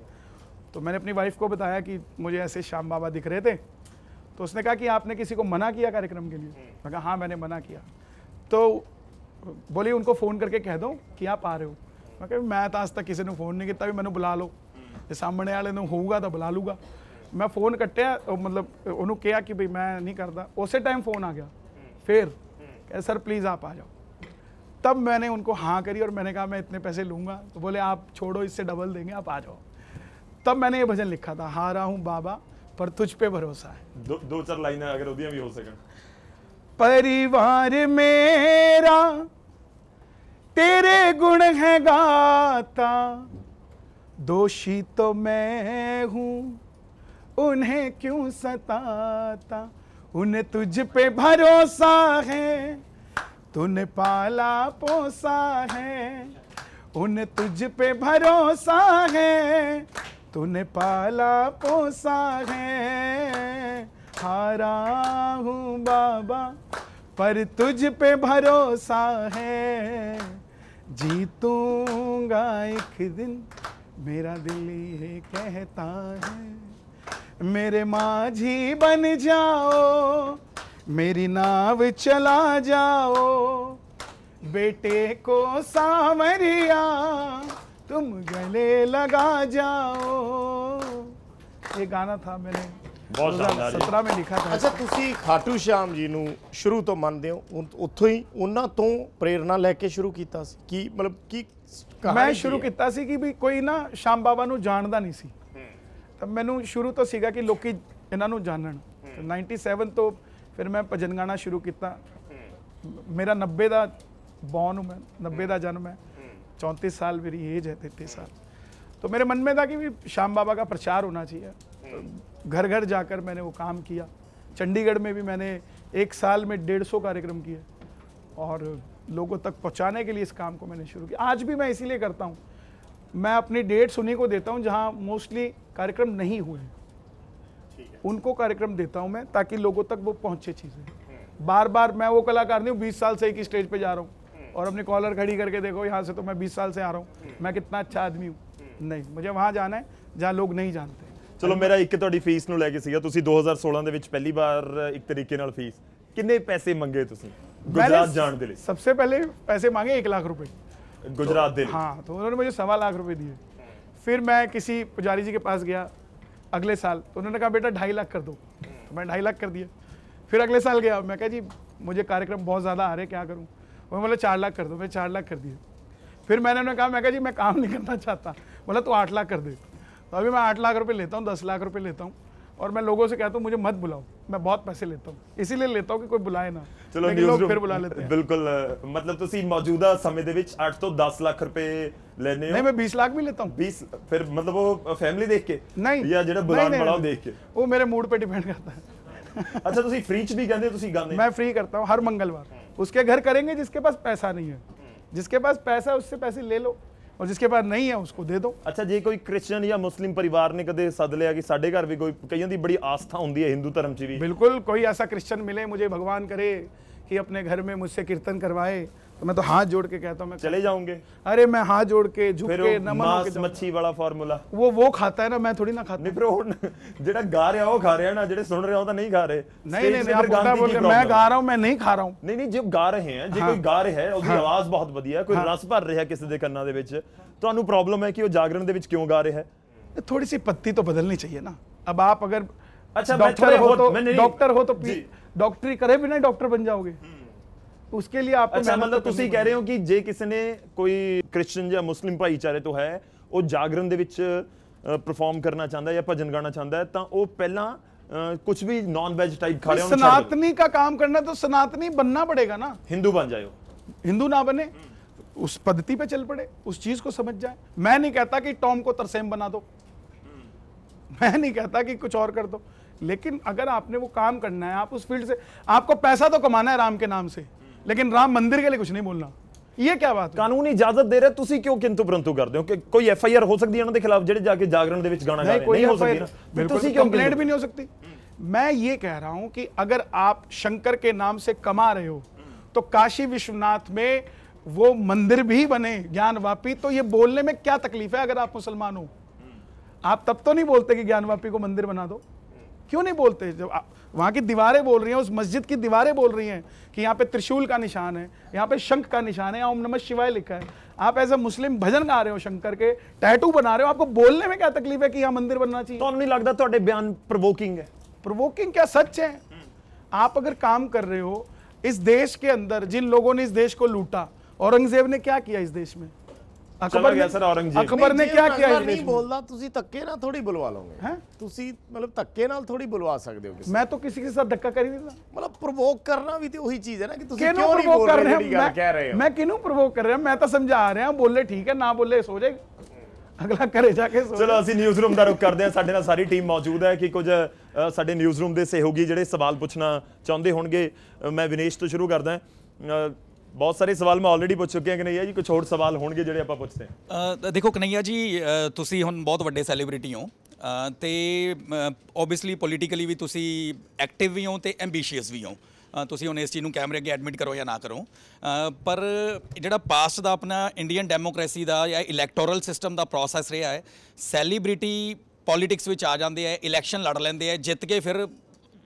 तो मैंने अपनी वाइफ को बताया कि मुझे ऐसे श्याम बाबा दिख रहे थे तो उसने कहा कि आपने किसी को मना किया कार्यक्रम के लिए हम्म। मैं कहा हाँ मैंने मना किया तो बोली उनको फ़ोन करके कह दो कि आप आ रहे हो मैं कह मैं तो आज तक किसी ने फ़ोन नहीं किया मैंने बुला लो हम्म। ये सामने वाले ਵਾਲੇ ਨੂੰ ਹੋਊਗਾ ਤਾਂ ਬੁਲਾ ਲੂਗਾ ਮੈਂ ਫੋਨ ਕੱਟਿਆ ਮਤਲਬ ਉਹਨੂੰ ਕਿਹਾ ਕਿ ਭਈ ਮੈਂ ਨਹੀਂ ਕਰਦਾ ਉਸੇ ਟਾਈਮ ਫੋਨ ਆ फिर हम्म। कह सर प्लीज़ आप आ जाओ तब मैंने उनको हाँ करी और मैंने कहा मैं इतने पैसे लूँगा तो बोले आप छोड़ो इससे डबल देंगे आप आ जाओ तब मैंने ये भजन लिखा था हारा हूँ बाबा पर तुझ पे भरोसा है दो, दो चार लाइनें अगर उदिया भी हो सके परिवार मेरा तेरे गुण है गाता दोषी तो मैं हूं उन्हें क्यों सताता उन्हें तुझ पे भरोसा है तूने पाला पोसा है उन्हें तुझ पे भरोसा है तूने पाला पोसा है हारा हूँ बाबा पर तुझ पे भरोसा है जीतूंगा एक दिन मेरा दिल ये कहता है मेरे माझी बन जाओ मेरी नाव चला जाओ बेटे को सांवरिया तुम गले लगा जाओ ये गाना था मैंने सत्रह में लिखा था अच्छा तुम खाटू श्याम जी ने शुरू तो मानते हो उतों ही उन्होंने प्रेरणा लैके शुरू किया कि मतलब की मैं शुरू किया कि भी कोई ना श्याम बाबा जानता नहीं सी हम्म। तो मैं शुरू तो सगा कि लोग इन्हों जानन हम्म। तो नाइनटी सैवन तो फिर मैं भजन गाना शुरू किया हम्म। मेरा नब्बे का बॉन हूँ मैं नब्बे का जन्म है चौंतीस साल मेरी एज है तैतीस साल तो मेरे मन में था कि भी श्याम बाबा का प्रचार होना चाहिए तो घर घर जाकर मैंने वो काम किया चंडीगढ़ में भी मैंने एक साल में डेढ़ सौ कार्यक्रम किए और लोगों तक पहुंचाने के लिए इस काम को मैंने शुरू किया आज भी मैं इसीलिए करता हूँ मैं अपनी डेट्स उन्हीं को देता हूँ जहाँ मोस्टली कार्यक्रम नहीं हुए हैं उनको कार्यक्रम देता हूँ मैं ताकि लोगों तक वो पहुँचे चीज़ें हम्म। बार बार मैं वो कलाकार नहीं हूँ बीस साल से एक ही स्टेज पर जा रहा हूँ और अपनी कॉलर खड़ी करके देखो यहाँ से तो मैं बीस साल से आ रहा हूँ हम्म। मैं कितना अच्छा आदमी हूँ हम्म। नहीं मुझे वहाँ जाना है जहाँ लोग नहीं जानते चलो मेरा एक तो फीस ਨੂੰ लैके ਕੇ ਸੀਗਾ ਤੁਸੀਂ 2016 ਦੇ ਵਿੱਚ ਪਹਿਲੀ ਵਾਰ ਇੱਕ ਤਰੀਕੇ ਨਾਲ ਫੀਸ ਕਿੰਨੇ ਪੈਸੇ ਮੰਗੇ ਤੁਸੀਂ ਗੁਜਰਾਤ ਜਾਣ ਦੇ ਲਈ ਸਭ ਤੋਂ ਪਹਿਲੇ ਪੈਸੇ ਮੰਗੇ गुजरात तो, हाँ तो उन्होंने मुझे सवा लाख रुपए दिए फिर मैं किसी पुजारी जी के पास गया अगले साल तो उन्होंने कहा बेटा ढाई लाख कर दो तो मैं ढाई लाख कर दिया फिर अगले साल गया मैं कह जी मुझे कार्यक्रम बहुत ज़्यादा आ रहे क्या करूँ वो बोला चार लाख कर दो मैं चार लाख कर दिए फिर मैंने उन्हें कहा मैं कहा जी मैं काम नहीं करना चाहता बोला तो आठ लाख कर दे तो अभी मैं आठ लाख रुपये लेता हूँ दस लाख रुपये लेता हूँ और मैं लोगों से कहता हूँ मुझे मत बुलाओ मैं बहुत पैसे लेता हूँ इसीलिए लेता हूँ कि कोई बुलाए ना चलो न्यूज़ रूम फिर बुला लेते हैं बिल्कुल मतलब तो ਸਮੇਂ ਦੇ ਵਿੱਚ 8 आठ तो दस लाख रुपए लेने नहीं मैं बीस लाख भी लेता हूँ बीस फिर मतलब वो फैमिली देख के नहीं या ਜਿਹੜਾ ਬੁਲਾਣ बुलाओ देख के वो मेरे मूड ਮੂਡ पे डिपेंड करता है अच्छा ਤੁਸੀਂ ਫ੍ਰੀ भी ਵੀ ਕਹਿੰਦੇ ਤੁਸੀਂ ਗਾਉਂਦੇ ਮੈਂ ਫ੍ਰੀ ਕਰਤਾ ਹਾਂ ਹਰ ਮੰਗਲਵਾਰ उसके घर करेंगे जिसके पास पैसा नहीं है जिसके पास पैसा है उससे पैसे ले लो और जिसके पास नहीं है उसको दे दो अच्छा जी कोई क्रिश्चियन या मुस्लिम परिवार ने कद सद लिया कि साढ़े घर भी कोई कई बड़ी आस्था होंगी है हिंदू धर्म की भी बिल्कुल कोई ऐसा क्रिश्चियन मिले मुझे भगवान करे कि अपने घर में मुझसे कीर्तन करवाए तो मैं तो हाथ जोड़ के कहता हूँ मैं चले जाऊंगे अरे मैं हाथ जोड़ के झुक के नमन मच्छी वाला फार्मूला वो वो खाता है ना मैं थोड़ी ना खाता नहीं जेड़ा गा रहा वो खा रहा ना जेड़े सुन रहे हो तो नहीं खा रहे नहीं नहीं आप बोलता बोल मैं गा रहा हूँ मैं नहीं खा रहा हूँ नहीं नहीं जब गा रहे हैं जे कोई हाँ। गा हाँ। हाँ। रहा है ਉਹਦੀ ਆਵਾਜ਼ ਬਹੁਤ ਵਧੀਆ ਕੋਈ ਰਸ ਭਰ ਰਿਹਾ ਕਿਸੇ ਦੇ ਕੰਨਾਂ ਦੇ ਵਿੱਚ ਤੁਹਾਨੂੰ ਪ੍ਰੋਬਲਮ ਹੈ ਕਿ ਉਹ ਜਾਗਰਣ ਦੇ ਵਿੱਚ ਕਿਉਂ ਗਾ ਰਿਹਾ है थोड़ी सी पत्ती तो बदलनी चाहिए ना अब आप अगर अच्छा डॉक्टर तो- हो तो डॉक्टर हो तो डॉक्टरी करे बिना डॉक्टर बन जाओगे हम्म। उसके लिए आप अच्छा मतलब तो कह रहे हो कि जे किसी ने कोई क्रिश्चियन या मुस्लिम भाईचारे तो है ਹੈ जागरण के परफॉर्म करना चाहता है या भजन गाना चाहता है तो वह पहला कुछ भी नॉन वेज टाइप खा रहे हो सनातनी का काम करना तो सनातनी बनना पड़ेगा ना हिंदू बन जाए हिंदू ना बने उस पद्धति पे चल पड़े उस चीज को समझ जाए मैं नहीं कहता कि टॉम को तरसेम बना दो हम्म। मैं नहीं कहता कि कुछ और कर दो लेकिन अगर आपने वो काम करना है आप उस फील्ड से आपको पैसा तो कमाना है राम के नाम से लेकिन राम मंदिर के लिए कुछ नहीं बोलना ये क्या बात कानूनी इजाजत दे रहे ਤੁਸੀਂ ਕਿਉਂ ਕਿੰਤੂ ਪਰੰਤੂ ਕਰਦੇ ਹੋ ਕਿ ਕੋਈ ਐਫ ਆਈ ਆਰ ਹੋ ਸਕਦੀ ਹੈ ਉਹਨਾਂ ਦੇ ਖਿਲਾਫ ਜਿਹੜੇ नहीं ਕੇ ਜਾਗਰਣ ਦੇ ਵਿੱਚ ਗਾਣਾ ਗਾ ਰਹੇ मैं ये कह रहा हूं कि अगर आप शंकर के नाम से कमा रहे हो तो काशी विश्वनाथ में वो मंदिर भी बने ज्ञानवापी तो ये बोलने में क्या तकलीफ है अगर आप मुसलमान हो आप तब तो नहीं बोलते कि ज्ञानवापी को मंदिर बना दो क्यों नहीं बोलते जब वहाँ की दीवारें बोल रही हैं उस मस्जिद की दीवारें बोल रही हैं कि यहाँ पे त्रिशूल का निशान है यहाँ पे शंख का निशान है ओम नमः शिवाय लिखा है आप ऐसे मुस्लिम भजन गा रहे हो शंकर के टैटू बना रहे हो आपको बोलने में क्या तकलीफ है कि यहाँ मंदिर बनना चाहिए तो नहीं लगता थोड़े बयान प्रवोकिंग है प्रवोकिंग क्या सच है आप अगर काम कर रहे हो इस देश के अंदर जिन लोगों ने इस देश को लूटा औरंगजेब ने क्या किया इस देश में ਅਕਬਰ ਗਿਆ ਸਰ ਔਰੰਗਜ਼ੇਬ ਅਕਬਰ ਨੇ ਕੀ ਕਿਹਾ ਇਹ ਨਹੀਂ ਬੋਲਦਾ ਤੁਸੀਂ ਧੱਕੇ ਨਾਲ ਥੋੜੀ ਬੁਲਵਾ ਲਓਗੇ ਤੁਸੀਂ ਮਤਲਬ ਧੱਕੇ ਨਾਲ ਥੋੜੀ ਬੁਲਵਾ ਸਕਦੇ ਹੋ ਕਿਸੇ ਮੈਂ ਤਾਂ ਕਿਸੇ ਕੇ ਸਾਥ ਧੱਕਾ ਕਰ ਹੀ ਨਹੀਂ ਮਤਲਬ ਪ੍ਰੋਵੋਕ ਕਰਨਾ ਵੀ ਤੇ ਉਹੀ ਚੀਜ਼ ਹੈ ਨਾ ਕਿ ਤੁਸੀਂ ਕਿਉਂ ਨਹੀਂ ਬੋਲ ਰਹੇ ਮੇਰੀ ਗੱਲ ਕਹਿ ਰਹੇ ਹੋ ਮੈਂ ਕਿਹਨੂੰ ਪ੍ਰੋਵੋਕ ਕਰ ਰਿਹਾ ਮੈਂ ਤਾਂ ਸਮਝਾ ਰਿਹਾ ਬੋਲੇ ਠੀਕ ਹੈ ਨਾ ਬੋਲੇ ਸੋ ਜਾਏ ਅਗਲਾ ਘਰੇ ਜਾ ਕੇ ਸੋ ਚਲੋ ਅਸੀਂ ਨਿਊਜ਼ ਰੂਮ ਦਾ ਰੁਕ ਕਰਦੇ ਹਾਂ ਸਾਡੇ ਨਾਲ ਸਾਰੀ ਟੀਮ ਮੌਜੂਦ ਹੈ ਕਿ ਕੁਝ ਸਾਡੇ ਨਿਊਜ਼ ਰੂਮ ਦੇ ਸਹਿਯੋਗੀ ਜਿਹੜੇ ਸਵਾਲ ਪੁੱਛਣਾ ਚਾਹੁੰਦੇ ਹੋਣਗੇ ਮੈਂ ਵਿਨੇਸ਼ ਤੋਂ ਸ਼ੁਰੂ ਕਰਦਾ ਬਹੁਤ ਸਾਰੇ ਸਵਾਲ ਮੈਂ ਆਲਰੇਡੀ ਪੁੱਛ ਚੁੱਕਿਆ ਕਿ ਨਹੀਂ ਆ ਜੀ ਕੁਝ ਹੋਰ ਸਵਾਲ ਹੋਣਗੇ ਜਿਹੜੇ ਆਪਾਂ ਪੁੱਛਦੇ ਹਾਂ ਦੇਖੋ ਕਨਈਆ ਜੀ ਤੁਸੀਂ ਹੁਣ ਬਹੁਤ ਵੱਡੇ ਸੈਲੀਬ੍ਰਿਟੀ ਹੋ ਤੇ ਆਬਵੀਅਸਲੀ ਪੋਲੀਟੀਕਲੀ ਵੀ ਤੁਸੀਂ ਐਕਟਿਵ ਵੀ ਹੋ ਤੇ ਐਂਬੀਸ਼ੀਅਸ ਵੀ ਹੋ ਤੁਸੀਂ ਹੁਣ ਇਸ ਚੀਜ਼ ਨੂੰ ਕੈਮਰੇ ਅੱਗੇ ਐਡਮਿਟ ਕਰੋ ਜਾਂ ਨਾ ਕਰੋ ਪਰ ਜਿਹੜਾ ਪਾਸਟ ਦਾ ਆਪਣਾ ਇੰਡੀਅਨ ਡੈਮੋਕ੍ਰੇਸੀ ਦਾ ਜਾਂ ਇਲੈਕਟੋਰਲ ਸਿਸਟਮ ਦਾ ਪ੍ਰੋਸੈਸ ਰਿਹਾ ਹੈ ਸੈਲੀਬ੍ਰਿਟੀ ਪੋਲਿਟਿਕਸ ਵਿੱਚ ਆ ਜਾਂਦੇ ਆ ਇਲੈਕਸ਼ਨ ਲੜ ਲੈਂਦੇ ਆ ਜਿੱਤ ਕੇ ਫਿਰ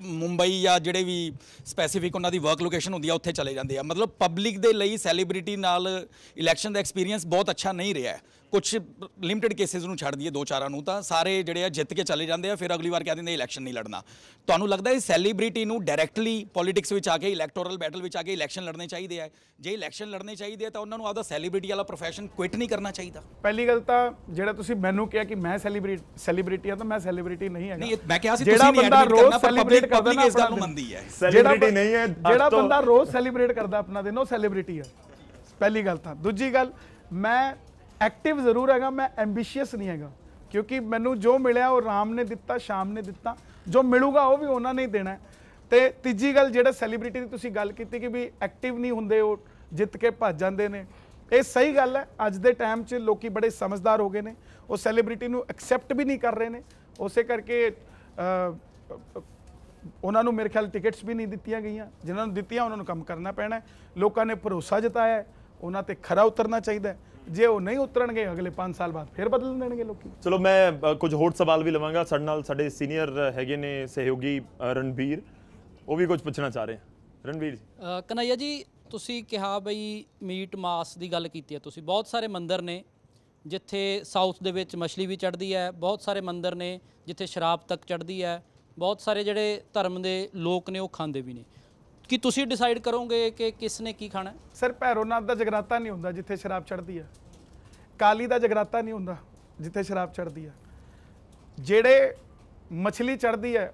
ਮੁੰਬਈ ਜਾਂ ਜਿਹੜੇ ਵੀ ਸਪੈਸੀਫਿਕ ਉਹਨਾਂ ਦੀ ਵਰਕ ਲੋਕੇਸ਼ਨ ਹੁੰਦੀ ਆ ਉੱਥੇ ਚਲੇ ਜਾਂਦੇ ਆ ਮਤਲਬ ਪਬਲਿਕ ਦੇ ਲਈ ਸੈਲੀਬ੍ਰਿਟੀ ਨਾਲ ਇਲੈਕਸ਼ਨ ਦਾ ਐਕਸਪੀਰੀਅੰਸ ਬਹੁਤ ਅੱਛਾ ਨਹੀਂ ਰਿਹਾ कुछ लिमिटेड केसिस छड़ दिए दो चार सारे जोड़े जित के चले जाते हैं फिर अगली बार कह दें इलैक्शन नहीं लड़ना तो लगता है सैलीब्रिटी को डायरैक्टली पोलीटिक्स में आकर इलैक्टोरल बैटल में आकर इलैक्शन लड़ने चाहिए है जे इलैक्शन लड़ने चाहिए तो उन्होंने आपका सैलीब्रिटी वाला प्रोफेसन क्विट नहीं करना चाहिए पहली गलता तो जो मैंने क्या कि मैं सैलीब्रिट सैलीब्रिटी हाँ तो मैं सैलीब्रिटी नहीं है मैं क्या सैलीब्रेट करती है जो बंद रोज सैलीब्रेट करता अपना दिन सैलीब्रिटी है पहली गलता दूजी गल मैं एक्टिव जरूर हैगा मैं एम्बिशियस नहीं है क्योंकि मैं जो मिले वो राम ने दिता शाम ने दिता जो मिलेगा वह भी उन्होंने ही देना तो तीजी गल जो सैलीब्रिटी की तुम गल की कि भी एक्टिव नहीं होंगे वो जित के भज जाते हैं सही गल है अज के टाइम से लोग बड़े समझदार हो गए हैं वो सैलीब्रिटी एक्सैप्ट भी नहीं कर रहे हैं उस करके उन्होंने मेरे ख्याल टिकट्स भी नहीं दिखाई गई जिन्होंने दिखाई उन्होंने कम करना पैना लोगों ने भरोसा जताया उन्होंने खरा उतरना चाहिए ਜੇ ਉਹ ਨਹੀਂ ਉਤਰਨਗੇ ਅਗਲੇ 5 ਸਾਲ ਬਾਅਦ ਫਿਰ ਬਦਲ ਦੇਣਗੇ ਲੋਕੀ ਚਲੋ ਮੈਂ ਕੁਝ ਹੋਰ ਸਵਾਲ ਵੀ ਲਵਾਂਗਾ ਸਾਡੇ ਨਾਲ ਸਾਡੇ ਸੀਨੀਅਰ ਹੈਗੇ ਨੇ ਸਹਿਯੋਗੀ ਰਣਵੀਰ ਉਹ ਵੀ ਕੁਝ ਪੁੱਛਣਾ ਚਾਹ ਰਹੇ ਰਣਵੀਰ ਕਨਈਆ ਜੀ ਤੁਸੀਂ ਕਿਹਾ ਬਈ ਮੀਟ ਮਾਸ ਦੀ ਗੱਲ ਕੀਤੀ ਹੈ ਤੁਸੀਂ ਬਹੁਤ ਸਾਰੇ ਮੰਦਰ ਨੇ ਜਿੱਥੇ ਸਾਊਥ ਦੇ ਵਿੱਚ ਮਛਲੀ ਵੀ ਚੜਦੀ ਹੈ ਬਹੁਤ ਸਾਰੇ ਮੰਦਰ ਨੇ ਜਿੱਥੇ ਸ਼ਰਾਬ ਤੱਕ ਚੜਦੀ ਹੈ ਬਹੁਤ ਸਾਰੇ ਜਿਹੜੇ ਧਰਮ ਦੇ ਲੋਕ ਨੇ ਉਹ ਖਾਂਦੇ ਵੀ ਨੇ ਕਿ ਤੁਸੀਂ ਡਿਸਾਈਡ ਕਰੋਗੇ ਕਿ ਕਿਸ ਨੇ ਕੀ ਖਾਣਾ ਸਰ ਪੈਰੋਨਾਦ ਦਾ ਜਗਰਾਤਾ ਨਹੀਂ ਹੁੰਦਾ ਜਿੱਥੇ ਸ਼ਰਾਬ ਚੜਦੀ ਆ ਕਾਲੀ ਦਾ ਜਗਰਾਤਾ ਨਹੀਂ ਹੁੰਦਾ ਜਿੱਥੇ ਸ਼ਰਾਬ ਚੜਦੀ ਆ ਜਿਹੜੇ ਮੱਛਲੀ ਚੜਦੀ ਹੈ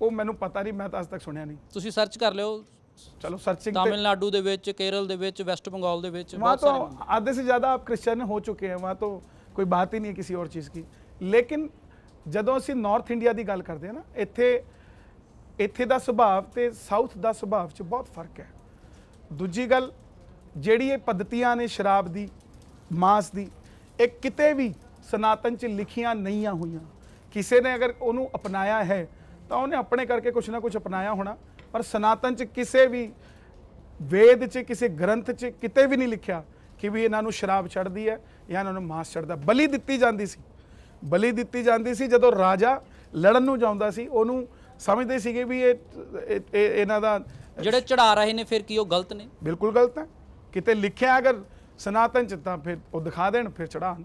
ਉਹ ਮੈਨੂੰ ਪਤਾ ਨਹੀਂ ਮੈਂ ਤਾਂ ਅਜ ਤੱਕ ਸੁਣਿਆ ਨਹੀਂ ਤੁਸੀਂ ਸਰਚ ਕਰ ਲਿਓ ਚਲੋ ਸਰਚਿੰਗ ਤਾਮਿਲਨਾਡੂ ਦੇ ਵਿੱਚ ਕੇਰਲ ਦੇ ਵਿੱਚ ਵੈਸਟ ਬੰਗਾਲ ਦੇ ਵਿੱਚ ਬਹੁਤ ਸਾਰੇ तो आधे से ज़्यादा आप क्रिश्चियन हो ਹੋ हैं वहाँ तो कोई बात ही नहीं है किसी और चीज़ ਜਦੋਂ ਅਸੀਂ ਨਾਰਥ ਇੰਡੀਆ ਦੀ ਗੱਲ ਕਰਦੇ ਹਾਂ ਨਾ ਇੱਥੇ ਇੱਥੇ ਦਾ ਸੁਭਾਅ ਤੇ ਸਾਊਥ ਦਾ ਸੁਭਾਅ 'ਚ ਬਹੁਤ ਫਰਕ ਹੈ ਦੂਜੀ ਗੱਲ ਜਿਹੜੀ ਇਹ ਪद्धਤੀਆਂ ਨੇ ਸ਼ਰਾਬ ਦੀ ਮਾਸ ਦੀ ਇਹ ਕਿਤੇ ਵੀ ਸਨਾਤਨ 'ਚ ਲਿਖੀਆਂ ਨਹੀਂ ਹੋਈਆਂ ਕਿਸੇ ਨੇ ਅਗਰ ਉਹਨੂੰ ਅਪਣਾਇਆ ਹੈ ਤਾਂ ਉਹਨੇ ਆਪਣੇ ਕਰਕੇ ਕੁਛ ਨਾ ਕੁਛ ਅਪਣਾਇਆ ਹੋਣਾ ਪਰ ਸਨਾਤਨ 'ਚ ਕਿਸੇ ਵੀ ਵੇਦ 'ਚ ਕਿਸੇ ਗ੍ਰੰਥ 'ਚ ਕਿਤੇ ਵੀ ਨਹੀਂ ਲਿਖਿਆ ਕਿ ਵੀ ਇਹਨਾਂ ਨੂੰ ਸ਼ਰਾਬ ਛੱਡਦੀ ਹੈ ਜਾਂ ਇਹਨਾਂ ਨੂੰ ਮਾਸ ਛੱਡਦਾ ਬਲੀ ਦਿੱਤੀ ਜਾਂਦੀ ਸੀ ਬਲੀ ਦਿੱਤੀ ਜਾਂਦੀ ਸੀ ਜਦੋਂ ਰਾਜਾ ਲੜਨ ਨੂੰ ਜਾਂਦਾ ਸੀ ਉਹਨੂੰ ਸਮਝਦੇ ਸੀਗੇ ਵੀ ਇਹ ਇਹਨਾਂ ਦਾ ਜਿਹੜੇ ਚੜਾ ਰਹੇ ਨੇ ਫਿਰ ਕੀ ਉਹ ਗਲਤ ਨੇ ਬਿਲਕੁਲ ਗਲਤ ਹੈ ਕਿਤੇ ਲਿਖਿਆ ਅਗਰ ਸਨਾਤਨ ਚ ਤਾਂ ਫਿਰ ਉਹ ਦਿਖਾ ਦੇਣ ਫਿਰ ਚੜਾਣ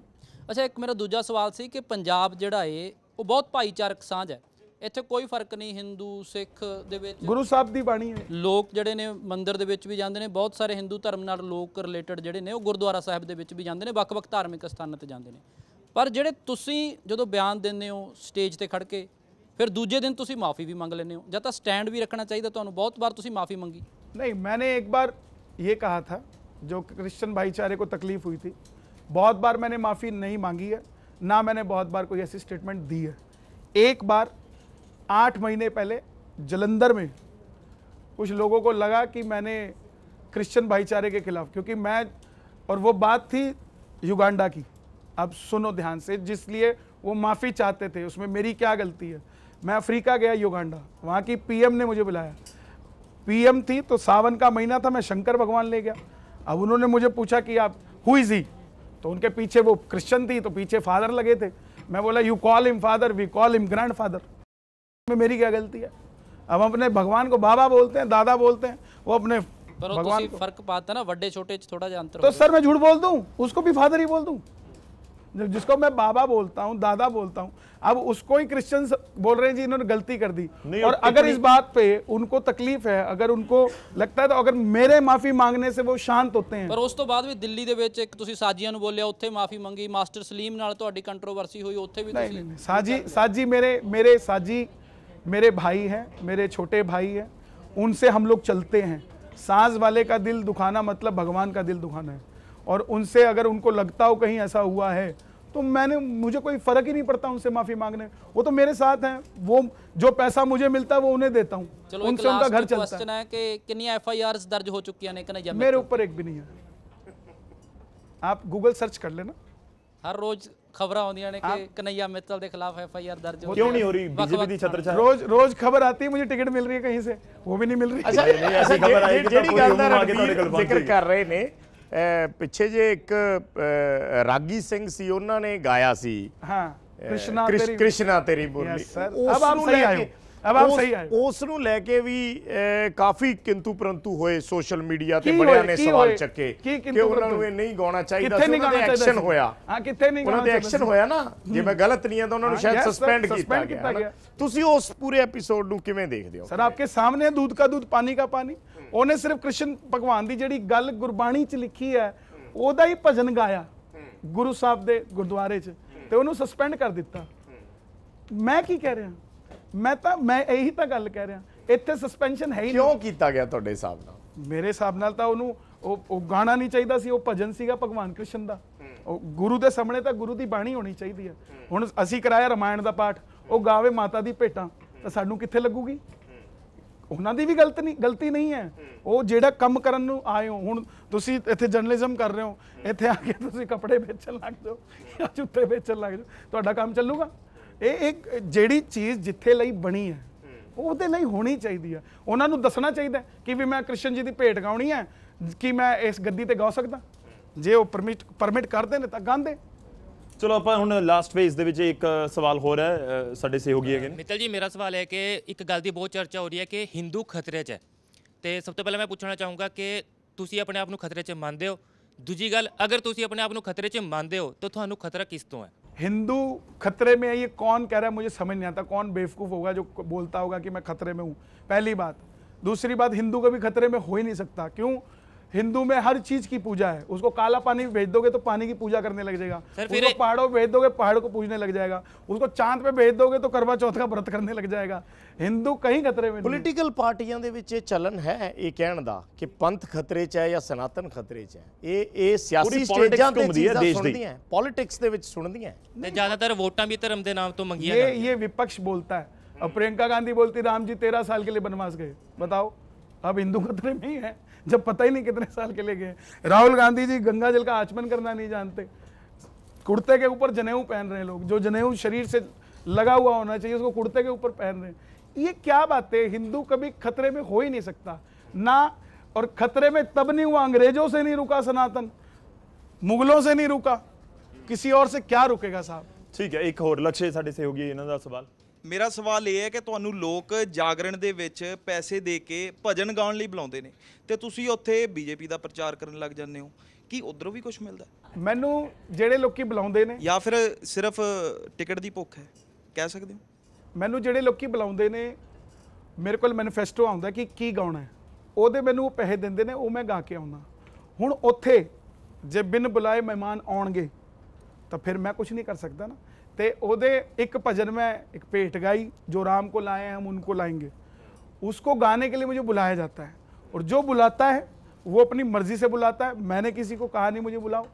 ਅੱਛਾ ਇੱਕ ਮੇਰਾ ਦੂਜਾ ਸਵਾਲ ਸੀ ਕਿ ਪੰਜਾਬ ਜਿਹੜਾ ਏ ਉਹ ਬਹੁਤ ਭਾਈਚਾਰਕ ਸਾਂਝ ਹੈ ਇੱਥੇ ਕੋਈ ਫਰਕ ਨਹੀਂ ਹਿੰਦੂ ਸਿੱਖ ਦੇ ਵਿੱਚ ਗੁਰੂ ਸਾਹਿਬ ਦੀ ਬਾਣੀ ਹੈ ਲੋਕ ਜਿਹੜੇ ਨੇ ਮੰਦਿਰ ਦੇ ਵਿੱਚ ਵੀ ਜਾਂਦੇ ਨੇ ਬਹੁਤ ਸਾਰੇ ਹਿੰਦੂ ਧਰਮ ਨਾਲ ਲੋਕ ਰਿਲੇਟਡ ਜਿਹੜੇ ਨੇ ਉਹ ਗੁਰਦੁਆਰਾ ਸਾਹਿਬ ਦੇ ਵਿੱਚ ਵੀ ਜਾਂਦੇ ਨੇ ਵੱਖ-ਵੱਖ ਧਾਰਮਿਕ ਸਥਾਨਾਂ ਤੇ ਜਾਂਦੇ ਨੇ ਪਰ ਜਿਹੜੇ ਤੁਸੀਂ ਜਦੋਂ ਬਿਆਨ ਦਿੰਦੇ ਹੋ ਸਟੇਜ ਤੇ ਖੜ ਕੇ फिर दूजे दिन तुम माफ़ी भी मंग लें जब ਜਾਂ स्टैंड भी रखना चाहिए तो बहुत बार तुम माफ़ी मंगी नहीं मैंने एक बार ये कहा था जो क्रिश्चन भाईचारे को तकलीफ हुई थी बहुत बार मैंने माफ़ी नहीं मांगी है ना मैंने बहुत बार कोई ऐसी स्टेटमेंट दी है एक बार आठ महीने पहले जलंधर में कुछ लोगों को लगा कि मैंने क्रिश्चियन भाईचारे के खिलाफ क्योंकि मैं और वो बात थी युगांडा की अब सुनो ध्यान से जिसलिए वो माफ़ी चाहते थे उसमें मेरी क्या गलती है मैं अफ्रीका गया युगांडा वहाँ की पीएम ने मुझे बुलाया पीएम थी तो सावन का महीना था मैं शंकर भगवान ले गया अब उन्होंने मुझे पूछा कि आप हुई जी तो उनके पीछे वो क्रिश्चन थी तो पीछे फादर लगे थे मैं बोला you call him father we call him grand father में मेरी क्या गलती है अब अपने भगवान को बाबा बोलते हैं दादा बोलते हैं वो अपने पर तो भगवान तो फर्क पाता ना बड़े छोटे थोड़ा जानते तो सर मैं झूठ बोल दूँ उसको भी फादर ही बोल दूँ जिसको मैं बाबा बोलता हूँ दादा बोलता हूँ अब उसको ही क्रिश्चियन बोल रहे हैं जी इन्होंने गलती कर दी और अगर इस बात पे उनको तकलीफ है अगर उनको ਲੱਗਦਾ ਤਾਂ ਅਗਰ ਮੇਰੇ ਮਾਫੀ ਮੰਗਨੇ ਸੇ ਉਹ ਸ਼ਾਂਤ ਹੋਤੇ ਹਨ ਪਰ ਉਸ ਤੋਂ ਬਾਅਦ ਵੀ ਦਿੱਲੀ ਦੇ ਵਿੱਚ एक ਤੁਸੀਂ ਸਾਜੀਆਂ ਨੂੰ ਬੋਲਿਆ ਉੱਥੇ ਮਾਫੀ ਮੰਗੀ ਮਾਸਟਰ ਸਲੀਮ ਨਾਲ ਤੁਹਾਡੀ ਕੰਟਰੋਵਰਸੀ ਹੋਈ ਉੱਥੇ ਵੀ ਤੁਸੀਂ ਸਾਜੀ ਸਾਜੀ ਮੇਰੇ ਮੇਰੇ ਸਾਜੀ मेरे भाई हैं मेरे छोटे भाई हैं उनसे हम लोग चलते हैं सांस वाले का दिल दुखाना मतलब भगवान का दिल दुखाना है और उनसे अगर उनको लगता हो कहीं ऐसा हुआ है तो मैंने मुझे कोई फ़र्क ही नहीं पड़ता उनसे माफ़ी मांगने वो तो मेरे साथ हैं वो जो पैसा मुझे मिलता है वो उन्हें देता हूँ उनसे उनका घर चलता है, है कि कितनी एफ दर्ज हो चुकी है मेरे तो? ऊपर एक भी नहीं है आप गूगल सर्च कर लेना हर रोज खबर ਆਉਂਦੀਆਂ ਨੇ ਕਿ ਕਨਈਆ ਮਿੱਤਲ ਦੇ ਖਿਲਾਫ ਐਫ ਆਈ ਆਰ ਦਰਜ ਹੋ ਕਿਉਂ ਨਹੀਂ ਹੋ ਰਹੀ ਬੀਜੇਪੀ ਦੀ ਛਤਰਛਾਇਆ ਰੋਜ਼ ਰੋਜ਼ ਖਬਰ ਆਤੀ ਹੈ ਮੈਨੂੰ ਟਿਕਟ ਮਿਲ ਰਹੀ से वो भी नहीं मिल रही अच्छा, ऐसी खबर आई तो तो जिक्र कर रहे ਦਾ ਪਿੱਛੇ ਜੇ ਇੱਕ ਰਾਗੀ ਸਿੰਘ ਸੀ ਉਹਨਾਂ ਨੇ ਗਾਇਆ ਸੀ ਹਾਂ ਕ੍ਰਿਸ਼ਨਾ ਤੇਰੀ ਕ੍ਰਿਸ਼ਨਾ ਤੇਰੀ ਬੋਲੀ ਅਬ ਆਪ ਸਹੀ ਆਏ ਅਬ ਆਪ ਸਹੀ ਆਏ ਉਸ ਨੂੰ ਲੈ ਕੇ ਵੀ ਕਾਫੀ ਕਿੰਤੂ ਪਰੰਤੂ ਹੋਏ ਸੋਸ਼ਲ ਮੀਡੀਆ ਤੇ ਬੜਿਆਂ ਨੇ ਸਵਾਲ ਚੱਕੇ ਕਿ ਉਹਨਾਂ ਨੂੰ ਇਹ ਨਹੀਂ ਗਾਉਣਾ ਚਾਹੀਦਾ ਸੀ ਉਹਨਾਂ ਦੇ ਐਕਸ਼ਨ ਹੋਇਆ ਹਾਂ ਕਿੱਥੇ ਨਹੀਂ ਉਹਨਾਂ ਦੇ ਐਕਸ਼ਨ ਹੋਇਆ ਨਾ ਜੇ ਮੈਂ ਗਲਤ ਨਹੀਂ ਹਾਂ ਤਾਂ ਉਹਨਾਂ ਨੂੰ ਸ਼ਾਇਦ ਸਸਪੈਂਡ ਕੀਤਾ ਗਿਆ ਤੁਸੀਂ ਉਸ ਪੂਰੇ ਐਪੀਸੋਡ ਨੂੰ ਕਿਵੇਂ ਦੇਖਦੇ ਹੋ ਸਰ ਆਪਕੇ ਸਾਹਮਣੇ ਦੁੱਧ ਦਾ ਦੁੱਧ ਪਾਣੀ ਦਾ ਪਾਣੀ ਉਹਨੇ ਸਿਰਫ ਕ੍ਰਿਸ਼ਨ ਭਗਵਾਨ ਦੀ ਜਿਹੜੀ ਗੱਲ ਗੁਰਬਾਣੀ 'ਚ ਲਿਖੀ ਹੈ ਉਹਦਾ ਹੀ ਭਜਨ ਗਾਇਆ ਗੁਰੂ ਸਾਹਿਬ ਦੇ ਗੁਰਦੁਆਰੇ 'ਚ ਤੇ ਉਹਨੂੰ ਸਸਪੈਂਡ ਕਰ ਦਿੱਤਾ ਮੈਂ ਕੀ ਕਹਿ ਰਿਹਾ ਮੈਂ ਤਾਂ ਮੈਂ ਇਹੀ ਤਾਂ ਗੱਲ ਕਹਿ ਰਿਹਾ ਇੱਥੇ ਸਸਪੈਂਸ਼ਨ ਹੈ ਹੀ ਨਹੀਂ ਕਿਉਂ ਕੀਤਾ ਗਿਆ ਤੁਹਾਡੇ ਹਿਸਾਬ ਨਾਲ ਮੇਰੇ ਹਿਸਾਬ ਨਾਲ ਤਾਂ ਉਹਨੂੰ ਉਹ ਗਾਣਾ ਨਹੀਂ ਚਾਹੀਦਾ ਸੀ ਉਹ ਭਜਨ ਸੀਗਾ ਭਗਵਾਨ ਕ੍ਰਿਸ਼ਨ ਦਾ ਉਹ ਗੁਰੂ ਦੇ ਸਾਹਮਣੇ ਤਾਂ ਗੁਰੂ ਦੀ ਬਾਣੀ ਹੋਣੀ ਚਾਹੀਦੀ ਹੈ ਹੁਣ ਅਸੀਂ ਕਰਾਇਆ ਰਮਾਇਣ ਦਾ ਪਾਠ ਉਹ ਗਾਵੇ ਮਾਤਾ ਦੀ ਭੇਟਾਂ ਤਾਂ ਸਾਨੂੰ ਕਿੱਥੇ ਲੱਗੂਗੀ ਉਹਨਾਂ ਦੀ ਵੀ ਗਲਤ ਨਹੀਂ ਗਲਤੀ ਨਹੀਂ ਹੈ ਉਹ ਜਿਹੜਾ ਕੰਮ ਕਰਨ ਨੂੰ ਆਏ ਹੋ ਹੁਣ ਤੁਸੀਂ ਇੱਥੇ ਜਰਨਲਿਜ਼ਮ ਕਰ ਰਹੇ ਹੋ ਇੱਥੇ ਆ ਕੇ ਤੁਸੀਂ ਕੱਪੜੇ ਵੇਚਣ ਲੱਗ ਜਾਓ ਜਾਂ ਜੁੱਤੇ ਵੇਚਣ ਲੱਗ ਜਾਓ ਤੁਹਾਡਾ ਕੰਮ ਚੱਲੂਗਾ ਇਹ ਇੱਕ ਜਿਹੜੀ ਚੀਜ਼ ਜਿੱਥੇ ਲਈ ਬਣੀ ਹੈ ਉਹਦੇ ਲਈ ਹੋਣੀ ਚਾਹੀਦੀ ਹੈ ਉਹਨਾਂ ਨੂੰ ਦੱਸਣਾ ਚਾਹੀਦਾ ਕਿ ਵੀ ਮੈਂ ਕ੍ਰਿਸ਼ਨ ਜੀ ਦੀ ਭੇਟ ਗਾਉਣੀ ਹੈ ਕਿ ਮੈਂ ਇਸ ਗੱਦੀ ਤੇ ਗਾ ਸਕਦਾ ਜੇ ਉਹ ਪਰਮਿਟ ਪਰਮਿਟ ਕਰਦੇ ਨੇ ਤਾਂ ਗਾਉਂਦੇ चलो आप हम लास्ट फेज एक सवाल हो रहा है साढ़े सहयोगी है मित्तल जी मेरा सवाल है कि एक गल की बहुत चर्चा हो रही है कि हिंदू खतरे च है तो सब तो पहले मैं पूछना चाहूँगा कि तुम अपने आप को खतरे च मानते हो दूजी गल अगर तुम अपने आप को खतरे च मानते हो तो खतरा किस तो है हिंदू खतरे में है ये कौन कह रहा है मुझे समझ नहीं आता कौन बेवकूफ़ होगा जो बोलता होगा कि मैं खतरे में हूँ पहली बात दूसरी बात हिंदू कभी खतरे में हो ही नहीं सकता क्यों हिंदू में हर चीज की पूजा है उसको काला पानी भेज दोगे तो पानी की पूजा करने लग जाएगा उसको पहाड़ों पे भेज दोगे पहाड़ को पूजने लग जाएगा उसको चांद पे भेज दोगे तो करवा चौथ का व्रत करने लग जाएगा हिंदू कहीं खतरे में पोलिटिकल पार्टियां चलन है ਇਹ ਚਲਨ ਹੈ ਇਹ ਕਹਿਣ खतरे ਕਿ ਪੰਥ ਖਤਰੇ 'ਚ ਹੈ ਜਾਂ ਸਨਾਤਨ ਖਤਰੇ 'ਚ ये ਇਹ ਇਹ ਸਿਆਸੀ ਸਟੇਜਾਂ ਤੇ ਚੀਜ਼ਾਂ ਸੁਣਦੀਆਂ ਪੋਲਿਟਿਕਸ ਦੇ ਵਿੱਚ है अब प्रियंका गांधी बोलती राम जी तेरह साल के लिए बनवास गए बताओ अब हिंदू खतरे में ही है जब पता ही नहीं कितने साल के लिए गए राहुल गांधी जी गंगा जल का आचमन करना नहीं जानते कुर्ते के ऊपर जनेऊ पहन रहे हैं लोग जो जनेऊ शरीर से लगा हुआ होना चाहिए उसको कुर्ते के ऊपर पहन रहे हैं ये क्या बात है हिंदू कभी खतरे में हो ही नहीं सकता ना और खतरे में तब नहीं हुआ अंग्रेजों से नहीं रुका सनातन मुगलों से नहीं रुका किसी और से क्या रुकेगा साहब ठीक है एक और लक्ष्य ਸਾਡੇ ਸਹਿਯੋਗੀ ਇਹਨਾਂ ਦਾ ਮੇਰਾ ਸਵਾਲ ਇਹ ਹੈ ਕਿ ਤੁਹਾਨੂੰ ਲੋਕ ਜਾਗਰਣ ਦੇ ਵਿੱਚ ਪੈਸੇ ਦੇ ਕੇ ਭਜਨ ਗਾਉਣ ਲਈ ਬੁਲਾਉਂਦੇ ਨੇ ਤੇ ਤੁਸੀਂ ਉੱਥੇ ਬੀਜੇਪੀ ਦਾ ਪ੍ਰਚਾਰ ਕਰਨ ਲੱਗ ਜਾਂਦੇ ਹੋ ਕੀ ਉਧਰੋਂ ਵੀ ਕੁਝ ਮਿਲਦਾ ਮੈਨੂੰ ਜਿਹੜੇ ਲੋਕੀ ਬੁਲਾਉਂਦੇ ਨੇ ਜਾਂ ਫਿਰ ਸਿਰਫ ਟਿਕਟ ਦੀ ਭੁੱਖ ਹੈ ਕਹਿ ਸਕਦੇ ਹੋ ਮੈਨੂੰ ਜਿਹੜੇ ਲੋਕੀ ਬੁਲਾਉਂਦੇ ਨੇ ਮੇਰੇ ਕੋਲ ਮੈਨੀਫੈਸਟੋ ਆਉਂਦਾ ਕਿ ਕੀ ਗਾਉਣਾ ਹੈ ਉਹਦੇ ਮੈਨੂੰ ਪੈਸੇ ਦਿੰਦੇ ਨੇ ਉਹ ਮੈਂ ਗਾ ਕੇ ਆਉਂਦਾ ਹੁਣ ਉੱਥੇ ਜੇ ਬਿਨ ਬੁਲਾਏ ਮਹਿਮਾਨ ਆਉਣਗੇ ਤਾਂ ਫਿਰ ਮੈਂ ਕੁਝ ਨਹੀਂ ਕਰ ਸਕਦਾ ਨਾ तो वो एक भजन में एक पेट गाई जो राम को लाए हैं हम उनको लाएंगे उसको गाने के लिए मुझे बुलाया जाता है और जो बुलाता है वो अपनी मर्जी से बुलाता है मैंने किसी को कहा नहीं मुझे बुलाओ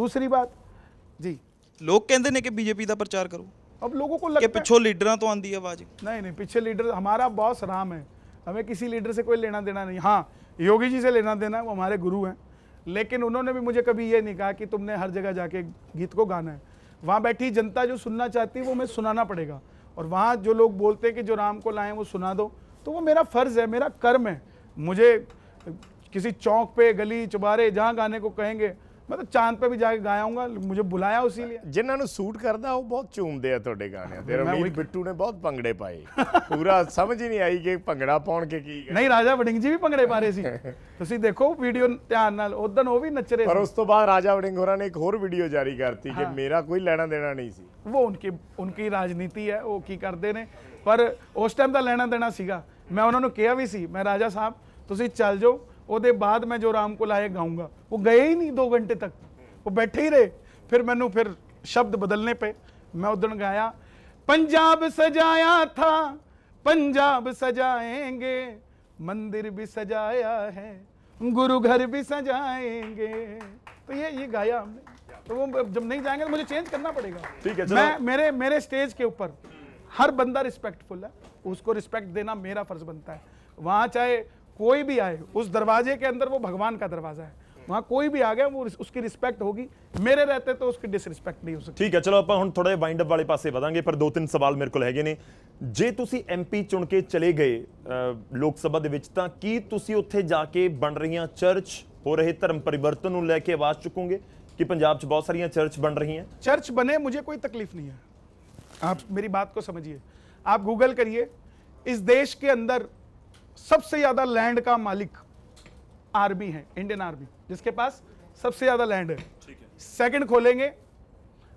दूसरी बात जी लोग कहते हैं कि बीजेपी का प्रचार करो अब लोगों को लगता है लीडर तो ਤੋਂ आवाज नहीं नहीं पिछले लीडर हमारा बॉस राम है हमें किसी लीडर से कोई लेना देना नहीं हाँ योगी जी से लेना देना है वो हमारे गुरु हैं लेकिन उन्होंने भी मुझे कभी ये नहीं कहा कि तुमने हर जगह जाके गीत को गाना है वहाँ बैठी जनता जो सुनना चाहती है वो मैं सुनाना पड़ेगा और वहाँ जो लोग बोलते हैं कि जो राम को लाएँ वो सुना दो तो वो मेरा फ़र्ज़ है मेरा कर्म है मुझे किसी चौक पे गली चुबारे जहाँ गाने को कहेंगे ਮੈਂ ਤਾਂ ਚਾਂਦ ਤੇ ਵੀ ਜਾ ਕੇ ਗਾਇਆਉਂਗਾ ਮੈਨੂੰ ਬੁਲਾਇਆ ਉਸੇ ਲਈ ਜਿਨ੍ਹਾਂ ਨੂੰ ਸੂਟ ਕਰਦਾ ਉਹ ਬਹੁਤ ਚੂਮਦੇ ਆ ਤੁਹਾਡੇ ਗਾਣਿਆਂ ਤੇ ਰਮਨੀਤ ਬਿੱਟੂ ਨੇ ਬਹੁਤ ਪੰਗੜੇ ਪਾਏ ਪੂਰਾ ਸਮਝ ਹੀ ਨਹੀਂ ਆਈ ਕਿ ਪੰਗੜਾ ਪਾਉਣ ਕੇ ਕੀ ਨਹੀਂ ਰਾਜਾ ਵੜਿੰਗ ਜੀ ਵੀ ਪੰਗੜੇ ਪਾ ਰਹੇ ਸੀ ਤੁਸੀਂ ਦੇਖੋ ਵੀਡੀਓ ਧਿਆਨ ਨਾਲ ਉਦੋਂ ਉਹ ਵੀ ਨੱਚ ਰਹੇ ਪਰ ਉਸ ਤੋਂ ਬਾਅਦ ਰਾਜਾ ਵੜਿੰਗ ਹੋਰਾਂ ਨੇ ਇੱਕ ਹੋਰ ਵੀਡੀਓ ਜਾਰੀ ਕਰਤੀ ਕਿ ਮੇਰਾ ਕੋਈ ਲੈਣਾ ਦੇਣਾ ਨਹੀਂ ਸੀ ਉਹ ਉਨਕੀ ਉਨਕੀ ਰਾਜਨੀਤੀ ਹੈ ਉਹ ਕੀ ਕਰਦੇ ਨੇ ਪਰ ਉਸ ਟਾਈਮ ਦਾ ਲੈਣਾ ਦੇਣਾ ਸੀਗਾ ਮੈਂ ਉਹਨਾਂ ਨੂੰ ਕਿਹਾ ਵੀ ਸੀ ਮੈਂ ਰਾਜਾ ਸਾਹਿਬ ਤੁਸੀਂ ਚੱਲ ਜਾਓ उसके बाद मैं जो राम को ਲਾਏ गाऊंगा वो गए ही नहीं दो घंटे तक वो बैठे ही रहे फिर मैंने फिर शब्द बदलने पे मैं ਉਦੋਂ गाया पंजाब सजाया था पंजाब सजाएंगे मंदिर भी सजाया है गुरु घर भी सजाएंगे तो ये ये गाया हमने तो वो जब नहीं जाएंगे तो मुझे चेंज करना पड़ेगा ठीक है मैं मेरे मेरे स्टेज के ऊपर हर बंदा रिस्पेक्टफुल है उसको रिस्पेक्ट देना मेरा फर्ज बनता है वहां चाहे कोई भी आए उस दरवाजे के अंदर वो भगवान का दरवाजा है वहां कोई भी आ गया वो उसकी रिस्पेक्ट होगी मेरे रहते तो उसकी डिसरिस्पेक्ट नहीं हो सकती ठीक है चलो अपन हम थोड़े वाइंड अप पास बताएंगे पर दो तीन सवाल मेरे को है जे तुम एम पी चुन के चले गए लोग सभा की उत्थे जाके बन रही चर्च हो रहे धर्म परिवर्तन लैके आवाज चुकोगे कि पंजाब बहुत सारिया चर्च बन रही हैं चर्च बने मुझे कोई तकलीफ नहीं है आप मेरी बात को समझिए आप गूगल करिए इस देश के अंदर सबसे ज्यादा लैंड का मालिक आर्मी है इंडियन आर्मी जिसके पास सबसे ज्यादा लैंड है सेकंड खोलेंगे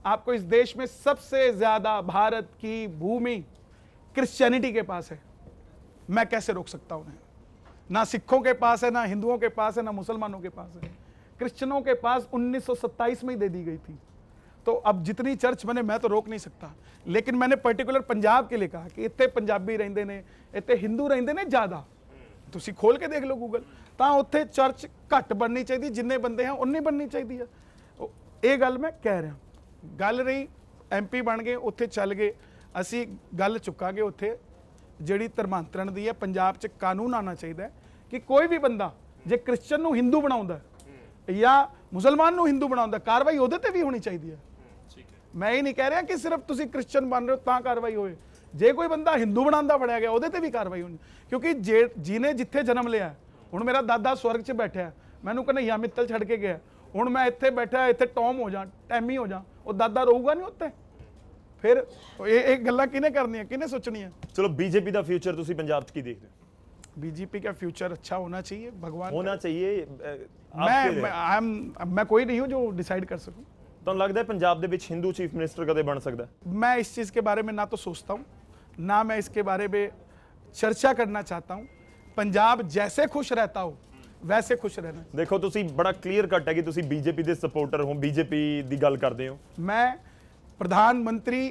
आपको इस देश में सबसे ज्यादा भारत की भूमि क्रिश्चियनिटी के पास है मैं कैसे रोक सकता हूं ना सिखों के पास है ना हिंदुओं के पास है ना मुसलमानों के पास है क्रिश्चनों के पास 1927 में ही दे दी गई थी तो अब जितनी चर्च बने मैं तो रोक नहीं सकता लेकिन मैंने पर्टिकुलर पंजाब के लिए कहा कि इतने पंजाबी रेंगे ने इतने हिंदू रेंगे ने ज़्यादा तुम खोल के देख लो गूगल तो उ चर्च घट बननी चाहिए जिन्हें बंदे हैं उन्नी बननी चाहिए है ये गल मैं कह रहा गल रही एम पी बन गए उत्थे चल गए असी गल चुका उ जी धर्मांतरण की है पंजाब कानून आना चाहिए कि कोई भी बंदा जे क्रिश्चन हिंदू बना या मुसलमान हिंदू बना कार्रवाई वे भी होनी चाहिए है मैं यही नहीं कह रहा कि सिर्फ तुम क्रिश्चन बन रहे हो कार्रवाई हो जे कोई बंद हिंदू बना फड़या गया वह भी कार्रवाई होनी क्योंकि जे जिन्हें जिथे जन्म लिया हूँ मेरा दादा स्वर्ग से बैठा मैंने कन्हैया मित्तल छड़ के गया हूँ मैं इतने बैठा इतने टॉम हो जा टैमी हो जा दादा रहूगा नहीं उत्ते फिर गल् कि किन्हें सोचनी है चलो बीजेपी का फ्यूचर तुम की देख रहे हो बीजेपी का फ्यूचर अच्छा होना चाहिए भगवान होना चाहिए मैं मैं, मैं कोई नहीं हूँ जो डिसाइड कर सकूँ तो लगता है पंजाब के हिंदू चीफ मिनिस्टर कदम बन ਬਣ मैं इस चीज़ के बारे में ना तो सोचता हूँ ना मैं इसके बारे में चर्चा करना चाहता हूँ पंजाब जैसे खुश रहता हो वैसे खुश रहना देखो ਤੁਸੀਂ बड़ा क्लीयर कट है कि तुम बीजेपी के सपोर्टर हो बीजेपी की गल करते हो मैं प्रधानमंत्री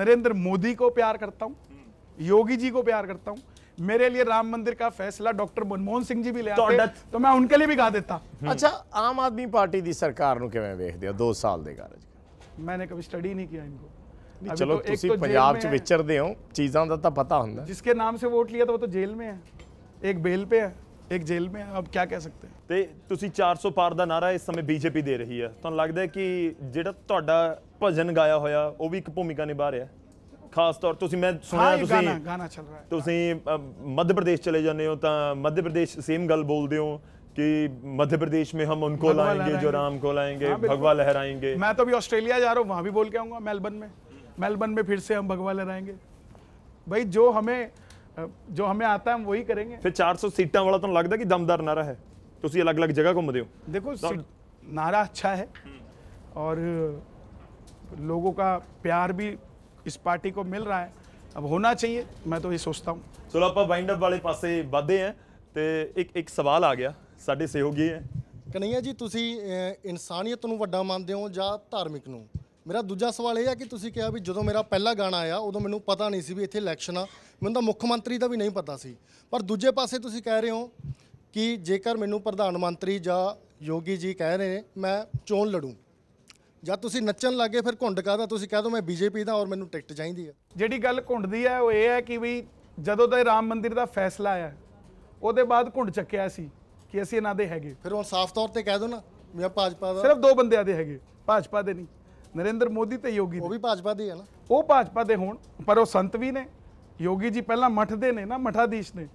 नरेंद्र मोदी को प्यार करता हूँ योगी जी को प्यार करता हूँ मेरे लिए राम मंदिर का फैसला डॉक्टर मनमोहन सिंह जी भी ले आते तो मैं उनके लिए भी गा देता हम्म। अच्छा आम आदमी पार्टी की सरकार नु केवें देख दिया 2 साल दे कारज मैंने कभी स्टडी नहीं किया इनको नहीं, चलो तो तुसी तो पंजाब च विचरदे हो चीजों दा तो पता हुंदा जिसके नाम से वोट लिया तो वो तो जेल में है एक बेल पे है एक जेल में अब क्या कह सकते हैं ते तुसी 400 पार दा नारा इस समय बीजेपी दे रही है तो लगदा है कि जेड़ा भजन गाया होया भी एक भूमिका निभा रहा है खास तौर ਤੁਸੀਂ मैं हाँ, सुना ਤੁਸੀਂ गाना, ਗਾਣਾ ਚੱਲ ਰਿਹਾ ਹੈ ਤੁਸੀਂ मध्य प्रदेश चले जाने ਹੋ ਤਾਂ ਮੱਧ ਪ੍ਰਦੇਸ਼ ਸੇਮ ਗੱਲ ਬੋਲਦੇ ਹੋ कि मध्य प्रदेश में हम उनको लाएंगे जो राम को लाएंगे हाँ, भगवा लहराएंगे मैं तो अभी ऑस्ट्रेलिया जा रहा हूँ वहाँ भी बोल के आऊँगा मेलबर्न में मेलबर्न में फिर से हम भगवा लहराएंगे भाई जो हमें जो हमें आता है हम वही करेंगे फिर 400 सीटा वाला तो लगता कि दमदार नारा है तो उसी अलग अलग जगह घूम ਹੋ देखो तो नारा अच्छा है और लोगों का प्यार भी ਇਸ ਪਾਰटी को मिल रहा है अब होना चाहिए मैं तो ये सोचता हूँ ਚਲੋ ਆਪਾਂ ਵਾਈਂਡ ਅਪ ਵਾਲੇ ਪਾਸੇ ਵਧਦੇ ਆਂ ਤੇ ਇੱਕ ਇੱਕ ਸਵਾਲ ਆ ਗਿਆ ਸਾਡੇ ਸਹਿਯੋਗੀ ਹੈ ਕਨਈਆ ਜੀ ਤੁਸੀਂ ਇਨਸਾਨੀਅਤ ਨੂੰ ਵੱਡਾ ਮੰਨਦੇ ਹੋ ਜਾਂ ਧਾਰਮਿਕ ਨੂੰ ਮੇਰਾ ਦੂਜਾ ਸਵਾਲ ਇਹ ਆ ਕਿ ਤੁਸੀਂ ਕਿਹਾ ਵੀ ਜਦੋਂ ਮੇਰਾ ਪਹਿਲਾ ਗਾਣਾ ਆਇਆ ਉਦੋਂ ਮੈਨੂੰ ਪਤਾ ਨਹੀਂ ਸੀ ਵੀ ਇੱਥੇ ਇਲੈਕਸ਼ਨ ਆ ਮੈਨੂੰ ਤਾਂ ਮੁੱਖ ਮੰਤਰੀ ਦਾ ਵੀ ਨਹੀਂ ਪਤਾ ਸੀ ਪਰ ਦੂਜੇ ਪਾਸੇ ਤੁਸੀਂ ਕਹਿ ਰਹੇ ਹੋ ਕਿ ਜੇਕਰ ਮੈਨੂੰ ਪ੍ਰਧਾਨ ਮੰਤਰੀ ਜਾਂ ਯੋਗੀ ਜੀ ਕਹਿ ਰਹੇ ਨੇ ਮੈਂ ਚੋਣ ਲੜੂ ਜਦ ਤੁਸੀਂ ਨੱਚਣ ਲੱਗੇ ਫਿਰ ਘੁੰਡ ਕਾਦਾ ਤੁਸੀਂ ਕਹਿ ਦੋ ਮੈਂ ਬੀਜੇਪੀ ਦਾ ਔਰ ਮੈਨੂੰ ਟਿਕਟ ਚਾਹੀਦੀ ਹੈ ਜਿਹੜੀ ਗੱਲ ਘੁੰਡ ਦੀ ਹੈ ਉਹ ਇਹ ਹੈ ਕਿ ਵੀ ਜਦੋਂ ਦਾ ਰਾਮ ਮੰਦਿਰ ਦਾ ਫੈਸਲਾ ਆਇਆ ਉਹਦੇ ਬਾਅਦ ਘੁੰਡ ਚੱਕਿਆ ਸੀ ਕਿ ਅਸੀਂ ਇਹਨਾਂ ਦੇ ਹੈਗੇ ਫਿਰ ਹੁਣ ਸਾਫ਼ ਤੌਰ ਤੇ ਕਹਿ ਦੋ ਨਾ ਮੈਂ ਭਾਜਪਾ ਦਾ ਸਿਰਫ ਦੋ ਬੰਦਿਆਂ ਦੇ ਹੈਗੇ ਭਾਜਪਾ ਦੇ ਨਹੀਂ ਨਰਿੰਦਰ ਮੋਦੀ ਤੇ ਯੋਗੀ ਉਹ ਵੀ ਭਾਜਪਾ ਦੇ ਹੈ ਨਾ ਉਹ ਭਾਜਪਾ ਦੇ ਹੋਣ ਪਰ ਉਹ ਸੰਤ ਵੀ ਨੇ ਯੋਗੀ ਜੀ ਪਹਿਲਾਂ ਮਠ ਦੇ ਨੇ ਨਾ ਮਠਾਦੀਸ਼ ਨੇ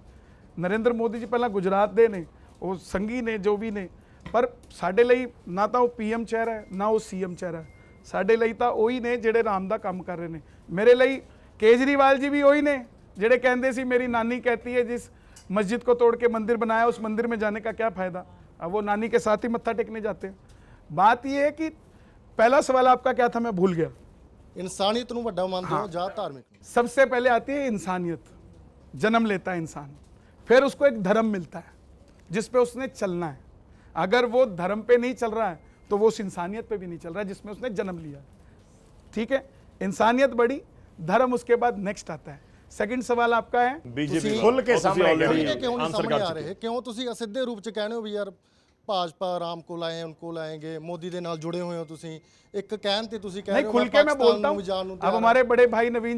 ਨਰਿੰਦਰ ਮੋਦੀ ਜੀ ਪਹਿਲਾਂ ਗੁਜਰਾਤ ਦੇ ਨੇ ਉਹ ਸੰਗੀ ਨੇ ਜੋ ਵੀ ਨੇ ਪਰ ना तो ਨਾ पी एम ਪੀਐਮ है ना वो सी एम ਚੇਅਰ है साढ़े ਲਈ तो उ ने जोड़े राम का काम कर रहे हैं मेरे लिए केजरीवाल जी भी वही ने जोड़े कहेंदे सी मेरी नानी कहती है जिस मस्जिद को तोड़ के मंदिर बनाया उस मंदिर में जाने का क्या फ़ायदा अब वो नानी के साथ ही मत्था टेकने जाते हैं बात यह है कि पहला सवाल आपका क्या था मैं भूल गया इंसानियत हाँ। धार्मिक सबसे पहले आती है इंसानियत जन्म लेता है इंसान फिर उसको एक धर्म मिलता है जिस पे उसने चलना है अगर वो धर्म पे नहीं चल रहा है तो वो उस इंसानियत पे भी नहीं चल रहा है जिसमें उसने जन्म लिया ठीक है इंसानियत बड़ी धर्म उसके बाद नेक्स्ट आता है ਸੈਕਿੰਡ सवाल आपका है ਬੀਜੇਪੀ ਖੁੱਲ ਕੇ ਸਾਹਮਣੇ ਆਲਰੇਡੀ ਆਨਸਰ ਕਰ ਚੁੱਕੇ ਕਿਉਂ ਤੁਸੀਂ ਅਸਿੱਧੇ ਰੂਪ ਚ ਕਹਿੰਦੇ ਹੋ ਵੀ ਯਾਰ ਭਾਜਪਾ ਆਰਾਮ ਕੋ ਲਾਏ ਉਨਕੋ ਲਾਏਗੇ ਮੋਦੀ ਦੇ ਨਾਲ ਜੁੜੇ ਹੋਏ ਹੋ ਤੁਸੀਂ ਇੱਕ ਕਹਿਣ ਤੇ ਤੁਸੀਂ ਕਹਿ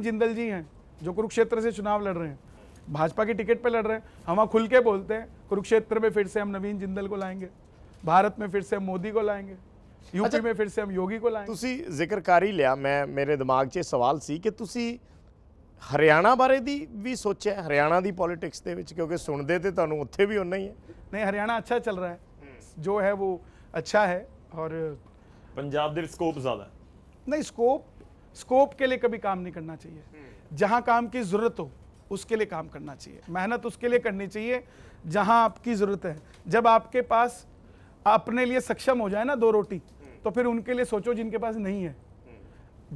जिंदल जी हैं जो कुरुक्षेत्र से चुनाव लड़ रहे हैं भाजपा की टिकट पे लड़ रहे हैं हम वहाँ खुल के बोलते हैं कुरुक्षेत्र में फिर से हम नवीन जिंदल को लाएंगे भारत में फिर से हम मोदी को लाएंगे यूपी अच्छा, में फिर से हम योगी को लाएंगे तुसी जिक्र कर ही लिया मैं मेरे दिमाग से सवाल सी कि तुसी हरियाणा बारे दी भी सोचा हरियाणा दी पॉलिटिक्स दे विच क्योंकि सुनदे ते ਤੇ ਤੁਹਾਨੂੰ भी ਵੀ ही है नहीं हरियाणा अच्छा चल रहा है हम्म। जो है वो अच्छा है और पंजाब ਦੇ स्कोप ज्यादा है नहीं स्कोप स्कोप के लिए कभी काम नहीं करना चाहिए हम्म। जहां काम की जरूरत हो उसके लिए काम करना चाहिए मेहनत उसके लिए करनी चाहिए जहां आपकी जरूरत है जब आपके पास अपने लिए सक्षम हो जाए ना दो रोटी तो फिर उनके लिए सोचो जिनके पास नहीं है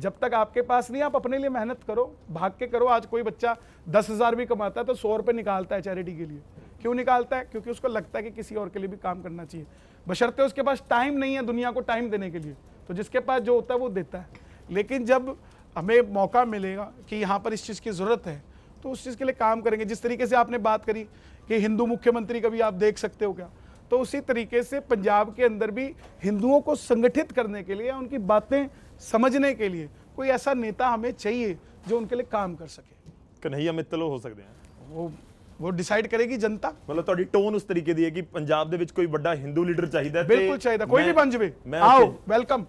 जब तक आपके पास नहीं आप अपने लिए मेहनत करो भाग के करो आज कोई बच्चा दस हज़ार भी कमाता है तो सौ रुपये निकालता है चैरिटी के लिए क्यों निकालता है क्योंकि उसको लगता है कि किसी और के लिए भी काम करना चाहिए बशर्ते उसके पास टाइम नहीं है दुनिया को टाइम देने के लिए तो जिसके पास जो होता है वो देता है लेकिन जब हमें मौका मिलेगा कि यहाँ पर इस चीज़ की ज़रूरत है तो उस चीज़ के लिए काम करेंगे जिस तरीके से आपने बात करी कि हिंदू मुख्यमंत्री कभी आप देख सकते हो क्या तो उसी तरीके से पंजाब के अंदर भी हिंदुओं को संगठित करने के लिए उनकी बातें समझने के लिए कोई ऐसा नेता हमें चाहिए जो उनके लिए काम कर सके कन्हैया मित्तल हो सकते हैं वो वो डिसाइड करेगी जनता मतलब तो टोन उस तरीके दी है कि पंजाब दे कोई बड़ा हिंदू लीडर चाहिए बिल्कुल चाहिए कोई भी बन जाए आओ वेलकम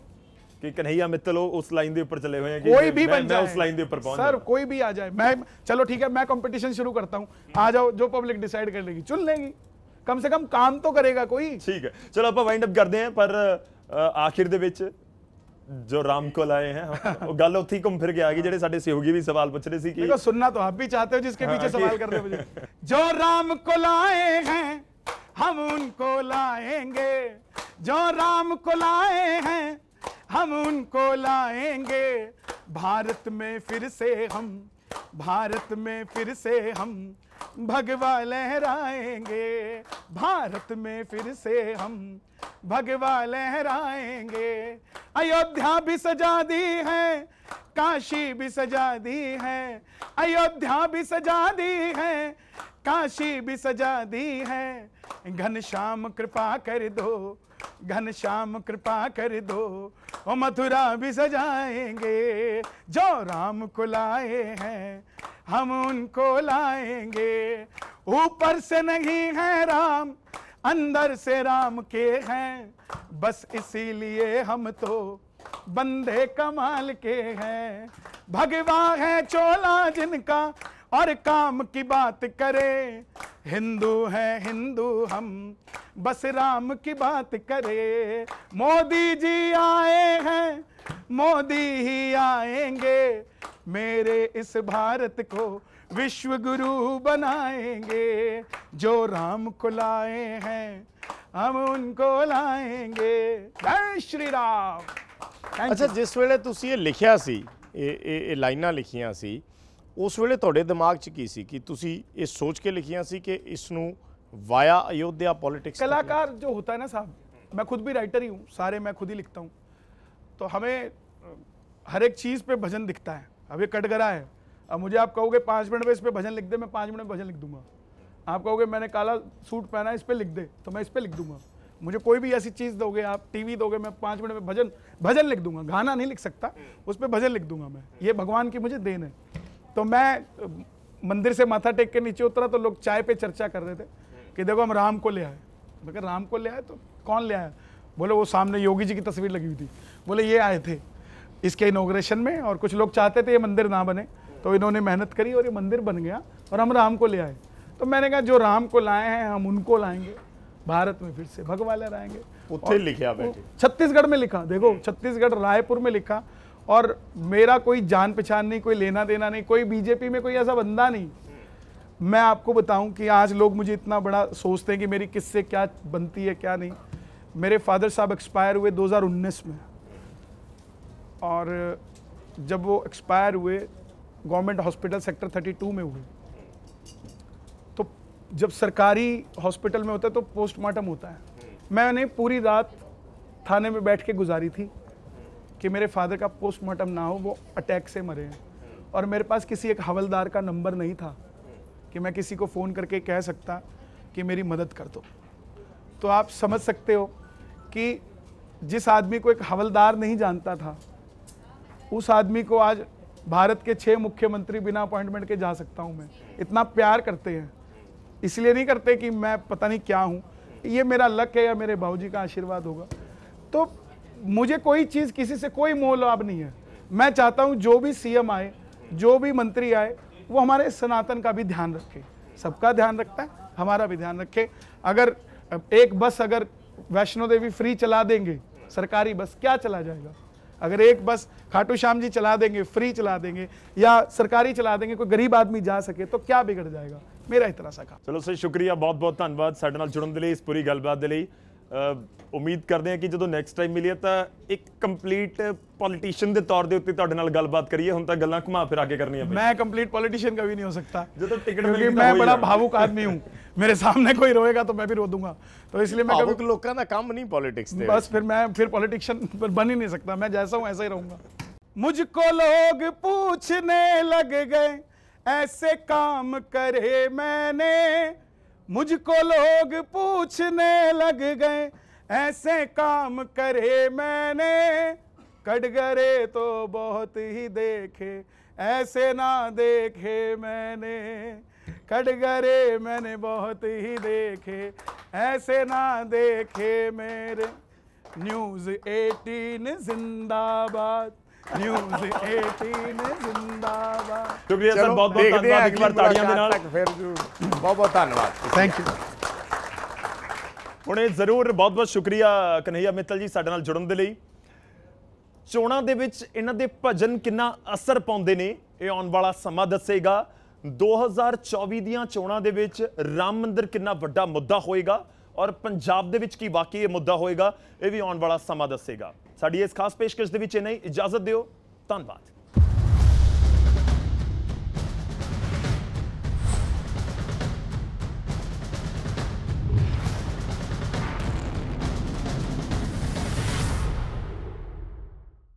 कि कन्हैया मित्तल उस लाइन के ऊपर चले हुए हैं कोई भी बन जाए उस लाइन के ऊपर सर कोई भी आ जाए मैं चलो ठीक है मैं कंपटीशन शुरू करता हूँ आ जाओ जो पब्लिक डिसाइड कर लेगी चुन लेगी कम से कम काम तो करेगा कोई ठीक है चलो आप वाइंड अप ਕਰਦੇ ਹਾਂ पर आखिर ਦੇ ਵਿੱਚ जो राम को लाए हैं हाँ, वो गल उ घूम फिर के आ गई जेडे साडे सहयोगी भी सवाल पूछ रहे थे कि देखो सुनना तो आप भी चाहते हो जिसके हाँ, पीछे सवाल कर रहे मुझे जो राम को लाए हैं हम उनको लाएंगे जो राम को लाए हैं हम उनको लाएंगे भारत में फिर से हम भारत में फिर से हम भगवा लहराएंगे भारत में फिर से हम भगवा लहराएंगे अयोध्या भी सजा दी है काशी भी सजा दी है अयोध्या भी सजा दी है काशी भी सजा दी है घनश्याम कृपा कर दो घन श्याम कृपा कर दो ओ मथुरा भी सजाएंगे जो राम को लाए हैं हम उनको लाएंगे ऊपर से नहीं है राम अंदर से राम के हैं बस इसीलिए हम तो बंदे कमाल के हैं भगवा है चोला जिनका और काम की बात करे हिंदू है हिंदू हम बस राम की बात करे मोदी जी आए हैं मोदी ही आएंगे मेरे इस भारत को विश्व गुरु बनाएंगे जो राम को लाए हैं हम उनको लाएंगे जय श्री राम अच्छा जिस वे ਤੁਸੀਂ सी लाइना लिखिया सी उस वेले दिमाग ਦਿਮਾਗ की सी कि ਕਿ ये सोच के लिखिया सी कि ਕਿ वाया अयोध्या पॉलिटिक्स कलाकार जो होता है ना साहब मैं खुद भी राइटर ही हूँ सारे मैं खुद ही लिखता हूँ तो हमें हर एक चीज़ पे भजन दिखता है अब ये कटगरा है अब मुझे आप कहोगे पाँच मिनट में इस पर भजन लिख दे मैं पाँच मिनट में भजन लिख दूंगा आप कहोगे मैंने काला सूट पहना इस पर लिख दे तो मैं इस पर लिख दूंगा मुझे कोई भी ऐसी चीज़ दोगे आप टीवी दोगे मैं पाँच मिनट में भजन भजन लिख दूंगा गाना नहीं लिख सकता उस पर भजन लिख दूंगा मैं ये भगवान की मुझे देन है तो मैं मंदिर से माथा टेक के नीचे उतरा तो लोग चाय पे चर्चा कर रहे थे कि देखो हम राम को ले आए मगर राम को ले आए तो कौन ले आया बोले वो सामने योगी जी की तस्वीर लगी हुई थी बोले ये आए थे इसके इनोग्रेशन में और कुछ लोग चाहते थे ये मंदिर ना बने तो इन्होंने मेहनत करी और ये मंदिर बन गया और हम राम को ले आए तो मैंने कहा जो राम को लाए हैं हम उनको लाएंगे भारत में फिर से भगवा लहराएंगे उत्थे लिखा छत्तीसगढ़ में लिखा देखो छत्तीसगढ़ रायपुर में लिखा और मेरा कोई जान पहचान नहीं कोई लेना देना नहीं कोई बीजेपी में कोई ऐसा बंदा नहीं मैं आपको बताऊं कि आज लोग मुझे इतना बड़ा सोचते हैं कि मेरी किससे क्या बनती है क्या नहीं मेरे फादर साहब एक्सपायर हुए 2019 में और जब वो एक्सपायर हुए गवर्नमेंट हॉस्पिटल सेक्टर 32 में हुए तो जब सरकारी हॉस्पिटल में होता है तो पोस्टमार्टम होता है मैंने पूरी रात थाने में बैठ के गुजारी थी कि मेरे फादर का पोस्टमार्टम ना हो वो अटैक से मरे हैं और मेरे पास किसी एक हवलदार का नंबर नहीं था कि मैं किसी को फ़ोन करके कह सकता कि मेरी मदद कर दो तो आप समझ सकते हो कि जिस आदमी को एक हवलदार नहीं जानता था उस आदमी को आज भारत के छः मुख्यमंत्री बिना अपॉइंटमेंट के जा सकता हूँ मैं इतना प्यार करते हैं इसलिए नहीं करते कि मैं पता नहीं क्या हूँ ये मेरा लक है या मेरे बाबूजी का आशीर्वाद होगा तो मुझे कोई चीज़ किसी से कोई मोह लाभ नहीं है मैं चाहता हूँ जो भी सीएम आए जो भी मंत्री आए वो हमारे सनातन का भी ध्यान रखे सबका ध्यान रखता है हमारा भी ध्यान रखे अगर एक बस अगर वैष्णो देवी फ्री चला देंगे सरकारी बस क्या चला जाएगा अगर एक बस खाटू श्याम जी चला देंगे फ्री चला देंगे या सरकारी चला देंगे कोई गरीब आदमी जा सके तो क्या बिगड़ जाएगा मेरा इतना सा ਕੰਮ चलो सर शुक्रिया बहुत बहुत धन्यवाद ਸਾਡੇ ਨਾਲ ਜੁੜਨ ਦੇ उम्मीद करते हैं कि जो नैक्सट टाइम मिली ਤਾਂ ਇੱਕ ਕੰਪਲੀਟ ਪੋਲੀਟੀਸ਼ੀਅਨ ਦੇ ਤੌਰ ਦੇ ਉੱਤੇ ਤੁਹਾਡੇ ਨਾਲ ਗੱਲਬਾਤ ਕਰੀਏ ਹੁਣ ਤਾਂ ਗੱਲਾਂ ਘੁਮਾ ਫਿਰਾ ਕੇ ਕਰਨੀਆਂ मैं कंप्लीट पॉलिटिशियन भी नहीं हो सकता जो तो टिकट मिली मैं बड़ा भावुक आदमी हूँ मेरे सामने कोई रोएगा तो मैं भी रो दूंगा तो इसलिए मैं ਭਾਵੁਕ कभी ਲੋਕਾਂ ਦਾ काम नहीं पॉलिटिक्स ਦੇ बस फिर मैं फिर पॉलिटिशियन बन ही नहीं सकता मैं जैसा हूँ ऐसा ही रहूंगा मुझको लोग पूछने लग गए ऐसे काम करे मैंने मुझको लोग पूछने लग गए ऐसे काम करे मैंने कटगरे तो बहुत ही देखे ऐसे ना देखे मैंने कटगरे मैंने बहुत ही देखे ऐसे ना देखे मेरे न्यूज़ एटीन जिंदाबाद ਨਿਊਜ਼ 18 ਜ਼ਿੰਦਾਬਾਦ ਸ਼ੁਕਰੀਆ ਸਰ ਬਹੁਤ ਬਹੁਤ ਧੰਨਵਾਦ ਇੱਕ ਵਾਰ ਤਾੜੀਆਂ ਦੇ ਨਾਲ ਫਿਰ ਬਹੁਤ ਬਹੁਤ ਧੰਨਵਾਦ ਥੈਂਕ ਯੂ ਹੁਣ ਇਹ ਜ਼ਰੂਰ ਬਹੁਤ ਬਹੁਤ ਸ਼ੁਕਰੀਆ ਕਨਈਆ ਮਿੱਤਲ ਜੀ ਸਾਡੇ ਨਾਲ ਜੁੜਨ ਦੇ ਲਈ ਚੋਣਾਂ ਦੇ ਵਿੱਚ ਇਹਨਾਂ ਦੇ ਭਜਨ ਕਿੰਨਾ ਅਸਰ ਪਾਉਂਦੇ ਨੇ ਇਹ ਆਉਣ ਵਾਲਾ ਸਮਾਂ ਦੱਸੇਗਾ 2024 ਦੀਆਂ ਚੋਣਾਂ ਦੇ ਵਿੱਚ ਰਾਮ ਮੰਦਿਰ ਕਿੰਨਾ ਵੱਡਾ ਮੁੱਦਾ ਹੋਏਗਾ ਔਰ ਪੰਜਾਬ ਦੇ ਵਿੱਚ ਕੀ ਵਾਕਈ ਇਹ ਮੁੱਦਾ ਹੋਏਗਾ ਇਹ ਵੀ ਆਉਣ ਵਾਲਾ ਸਮਾਂ ਦੱਸੇਗਾ ਸਾਡੀ ਇਸ ਖਾਸ ਪੇਸ਼ਕਸ਼ ਦੇ ਵਿੱਚ ਇਹ ਨਹੀਂ ਇਜਾਜ਼ਤ ਦਿਓ ਧੰਨਵਾਦ